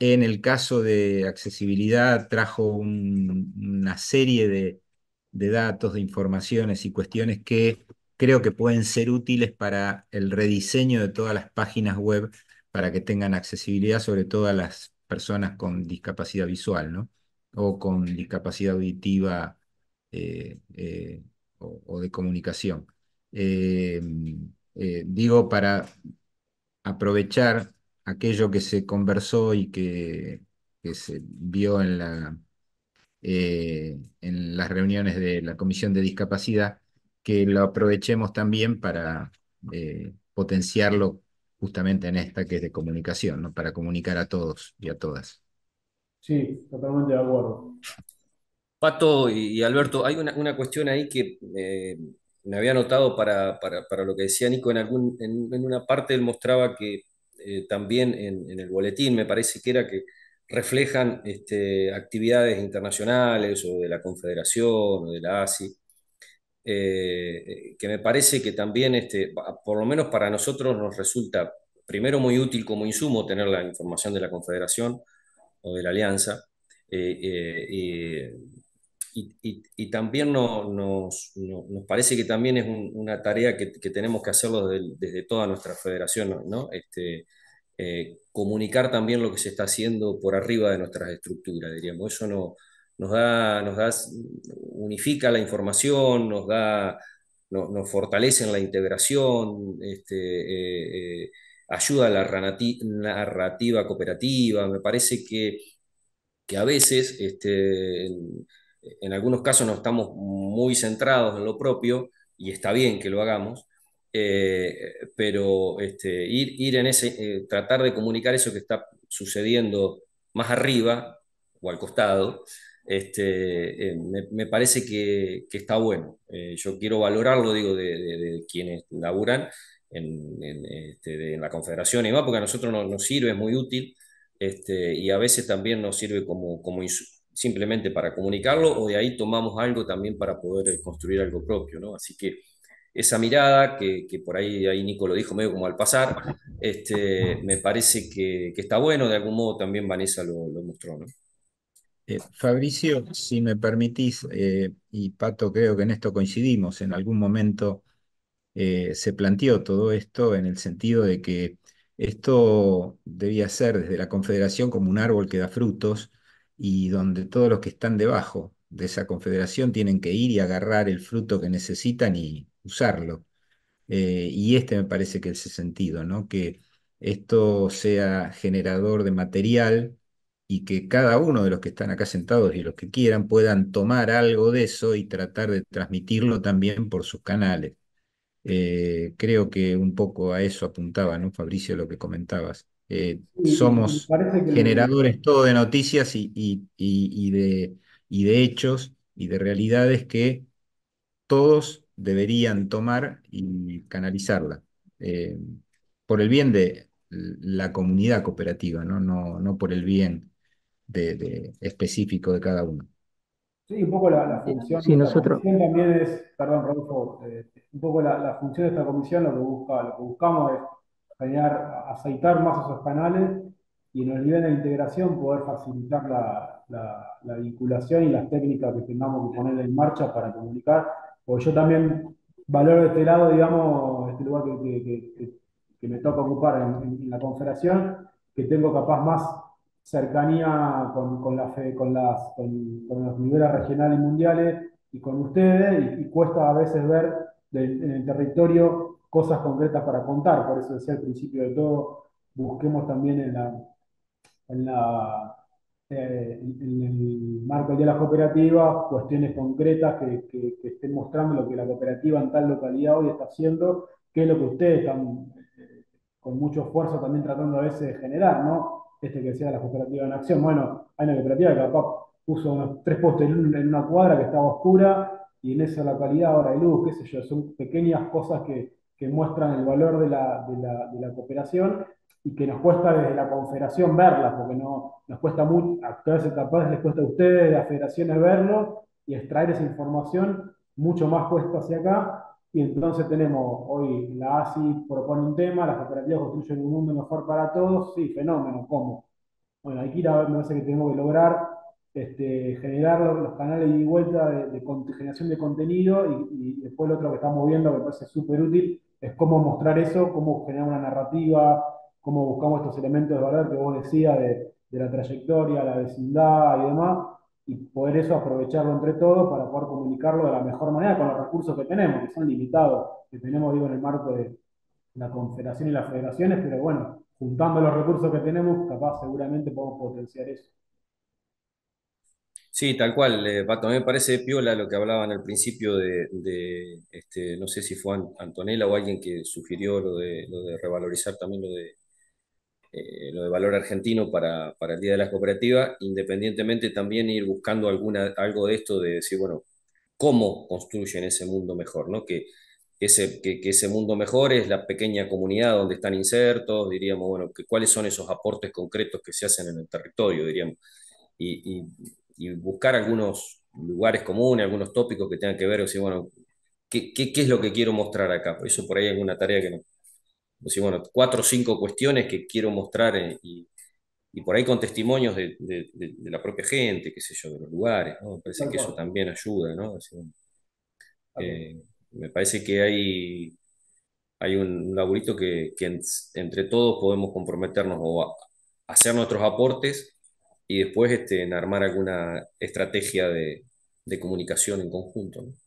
en el caso de accesibilidad, trajo una serie de, datos, de informaciones y cuestiones que creo que pueden ser útiles para el rediseño de todas las páginas web para que tengan accesibilidad, sobre todo a las personas con discapacidad visual, ¿no? O con discapacidad auditiva eh, eh, o, de comunicación. Eh, digo, para aprovechar aquello que se conversó y que, se vio en, la, eh, en las reuniones de la Comisión de Discapacidad, que lo aprovechemos también para eh, potenciarlo justamente en esta que es de comunicación, ¿no? para comunicar a todos y a todas. Sí, totalmente de acuerdo. Pato y Alberto, hay una, cuestión ahí que eh, me había notado para, para, lo que decía Nico, en, algún, en una parte él mostraba que eh, también en, el boletín, me parece que era que reflejan este, actividades internacionales o de la Confederación o de la ASI, eh, que me parece que también, este, por lo menos para nosotros, nos resulta primero muy útil como insumo tener la información de la Confederación o de la Alianza, eh, y, también nos, parece que también es una tarea que, tenemos que hacerlo desde, toda nuestra federación, ¿no? Este, eh, comunicar también lo que se está haciendo por arriba de nuestras estructuras, diríamos. Eso no, nos, da, nos da, unifica la información, nos da, nos fortalece en la integración, este, eh, eh, ayuda a la narrativa cooperativa. Me parece que, a veces este, en algunos casos no estamos muy centrados en lo propio y está bien que lo hagamos, eh, pero este, ir, ir en ese, eh, tratar de comunicar eso que está sucediendo más arriba o al costado, este, eh, me, parece que, está bueno. yo quiero valorarlo, digo, de, quienes laburan en, en, este, la confederación y porque a nosotros nos sirve, es muy útil, este, y a veces también nos sirve como, como, simplemente para comunicarlo o de ahí tomamos algo también para poder eh, construir algo propio, ¿no? Así que esa mirada que, por ahí, ahí Nico lo dijo medio como al pasar, este, me parece que, está bueno, de algún modo también Vanessa lo, mostró, ¿no? Eh, Fabricio, si me permitís, eh, y Pato creo que en esto coincidimos, en algún momento se planteó todo esto en el sentido de que esto debía ser desde la Confederación como un árbol que da frutos, y donde todos los que están debajo de esa confederación tienen que ir y agarrar el fruto que necesitan y usarlo. Eh, y este me parece que es el sentido, ¿no? que esto sea generador de material y que cada uno de los que están acá sentados y los que quieran puedan tomar algo de eso y tratar de transmitirlo también por sus canales. Eh, creo que un poco a eso apuntaba, ¿no, Fabricio, lo que comentabas? Eh, somos generadores todo de noticias y, de, y, de, hechos y de realidades que todos deberían tomar y canalizarla eh, por el bien de la comunidad cooperativa, no, no, no por el bien de, específico de cada uno. Sí, un poco la, función. Sí, nosotros... también es, perdón, Rodolfo, eh, un poco la, función de esta comisión, lo lo que buscamos es generar, aceitar más esos canales y en el nivel de integración poder facilitar la, la, vinculación y las técnicas que tengamos que poner en marcha para comunicar, porque yo también valoro este lado, digamos, este lugar que, que, que, me toca ocupar en, la confederación, que tengo capaz más cercanía con, con la fe, con, las, con, los niveles regionales y mundiales y con ustedes, y, cuesta a veces ver en el territorio cosas concretas para contar. Por eso decía al principio de todo, busquemos también en, la, en, eh, el marco de la cooperativa cuestiones concretas que, estén mostrando lo que la cooperativa en tal localidad hoy está haciendo, que es lo que ustedes están eh, con mucho esfuerzo también tratando a veces de generar, ¿no? Este que decía la cooperativa en acción. Bueno, hay una cooperativa que capaz puso tres postes en una cuadra que estaba oscura y en esa localidad ahora hay luz, qué sé yo, son pequeñas cosas que, muestran el valor de la, de, la, cooperación y que nos cuesta desde la confederación verlas, porque no, nos cuesta mucho, a veces etapas, les cuesta a ustedes, las federaciones, verlo y extraer esa información, mucho más cuesta hacia acá. Y entonces tenemos hoy la ASI propone un tema, las cooperativas construyen un mundo mejor para todos, sí, fenómeno, ¿cómo? Bueno, hay que ir a ver, me que tenemos que lograr este, generar los canales de vuelta de, de, de generación de contenido y, después el otro que estamos viendo que me parece súper útil es cómo mostrar eso, cómo generar una narrativa, cómo buscamos estos elementos de valor que vos decías, de, la trayectoria, la vecindad y demás, y poder eso aprovecharlo entre todos para poder comunicarlo de la mejor manera con los recursos que tenemos, que son limitados, que tenemos, digo, en el marco de la confederación y las federaciones, pero bueno, juntando los recursos que tenemos, capaz seguramente podemos potenciar eso. Sí, tal cual, eh, A me parece piola lo que hablaban al principio de, este, no sé si fue Antonella o alguien que sugirió lo de, lo de revalorizar también lo de, eh, lo de valor argentino para, el Día de las Cooperativas, independientemente también ir buscando alguna, algo de esto de decir, bueno, cómo construyen ese mundo mejor, ¿no? Que ese, que, ese mundo mejor es la pequeña comunidad donde están insertos, diríamos, bueno, que, cuáles son esos aportes concretos que se hacen en el territorio, diríamos. y y buscar algunos lugares comunes, algunos tópicos que tengan que ver, o sea, bueno, ¿qué, ¿qué, qué, es lo que quiero mostrar acá? Eso por ahí es una tarea que no. O bueno, cuatro o cinco cuestiones que quiero mostrar eh, y, y, por ahí con testimonios de, de, la propia gente, qué sé yo, de los lugares, ¿no? Me parece que eso también ayuda, ¿no? Eh, me parece que hay, hay un laburito que, entre todos podemos comprometernos o hacer nuestros aportes y después este, en armar alguna estrategia de, de comunicación en conjunto. ¿no?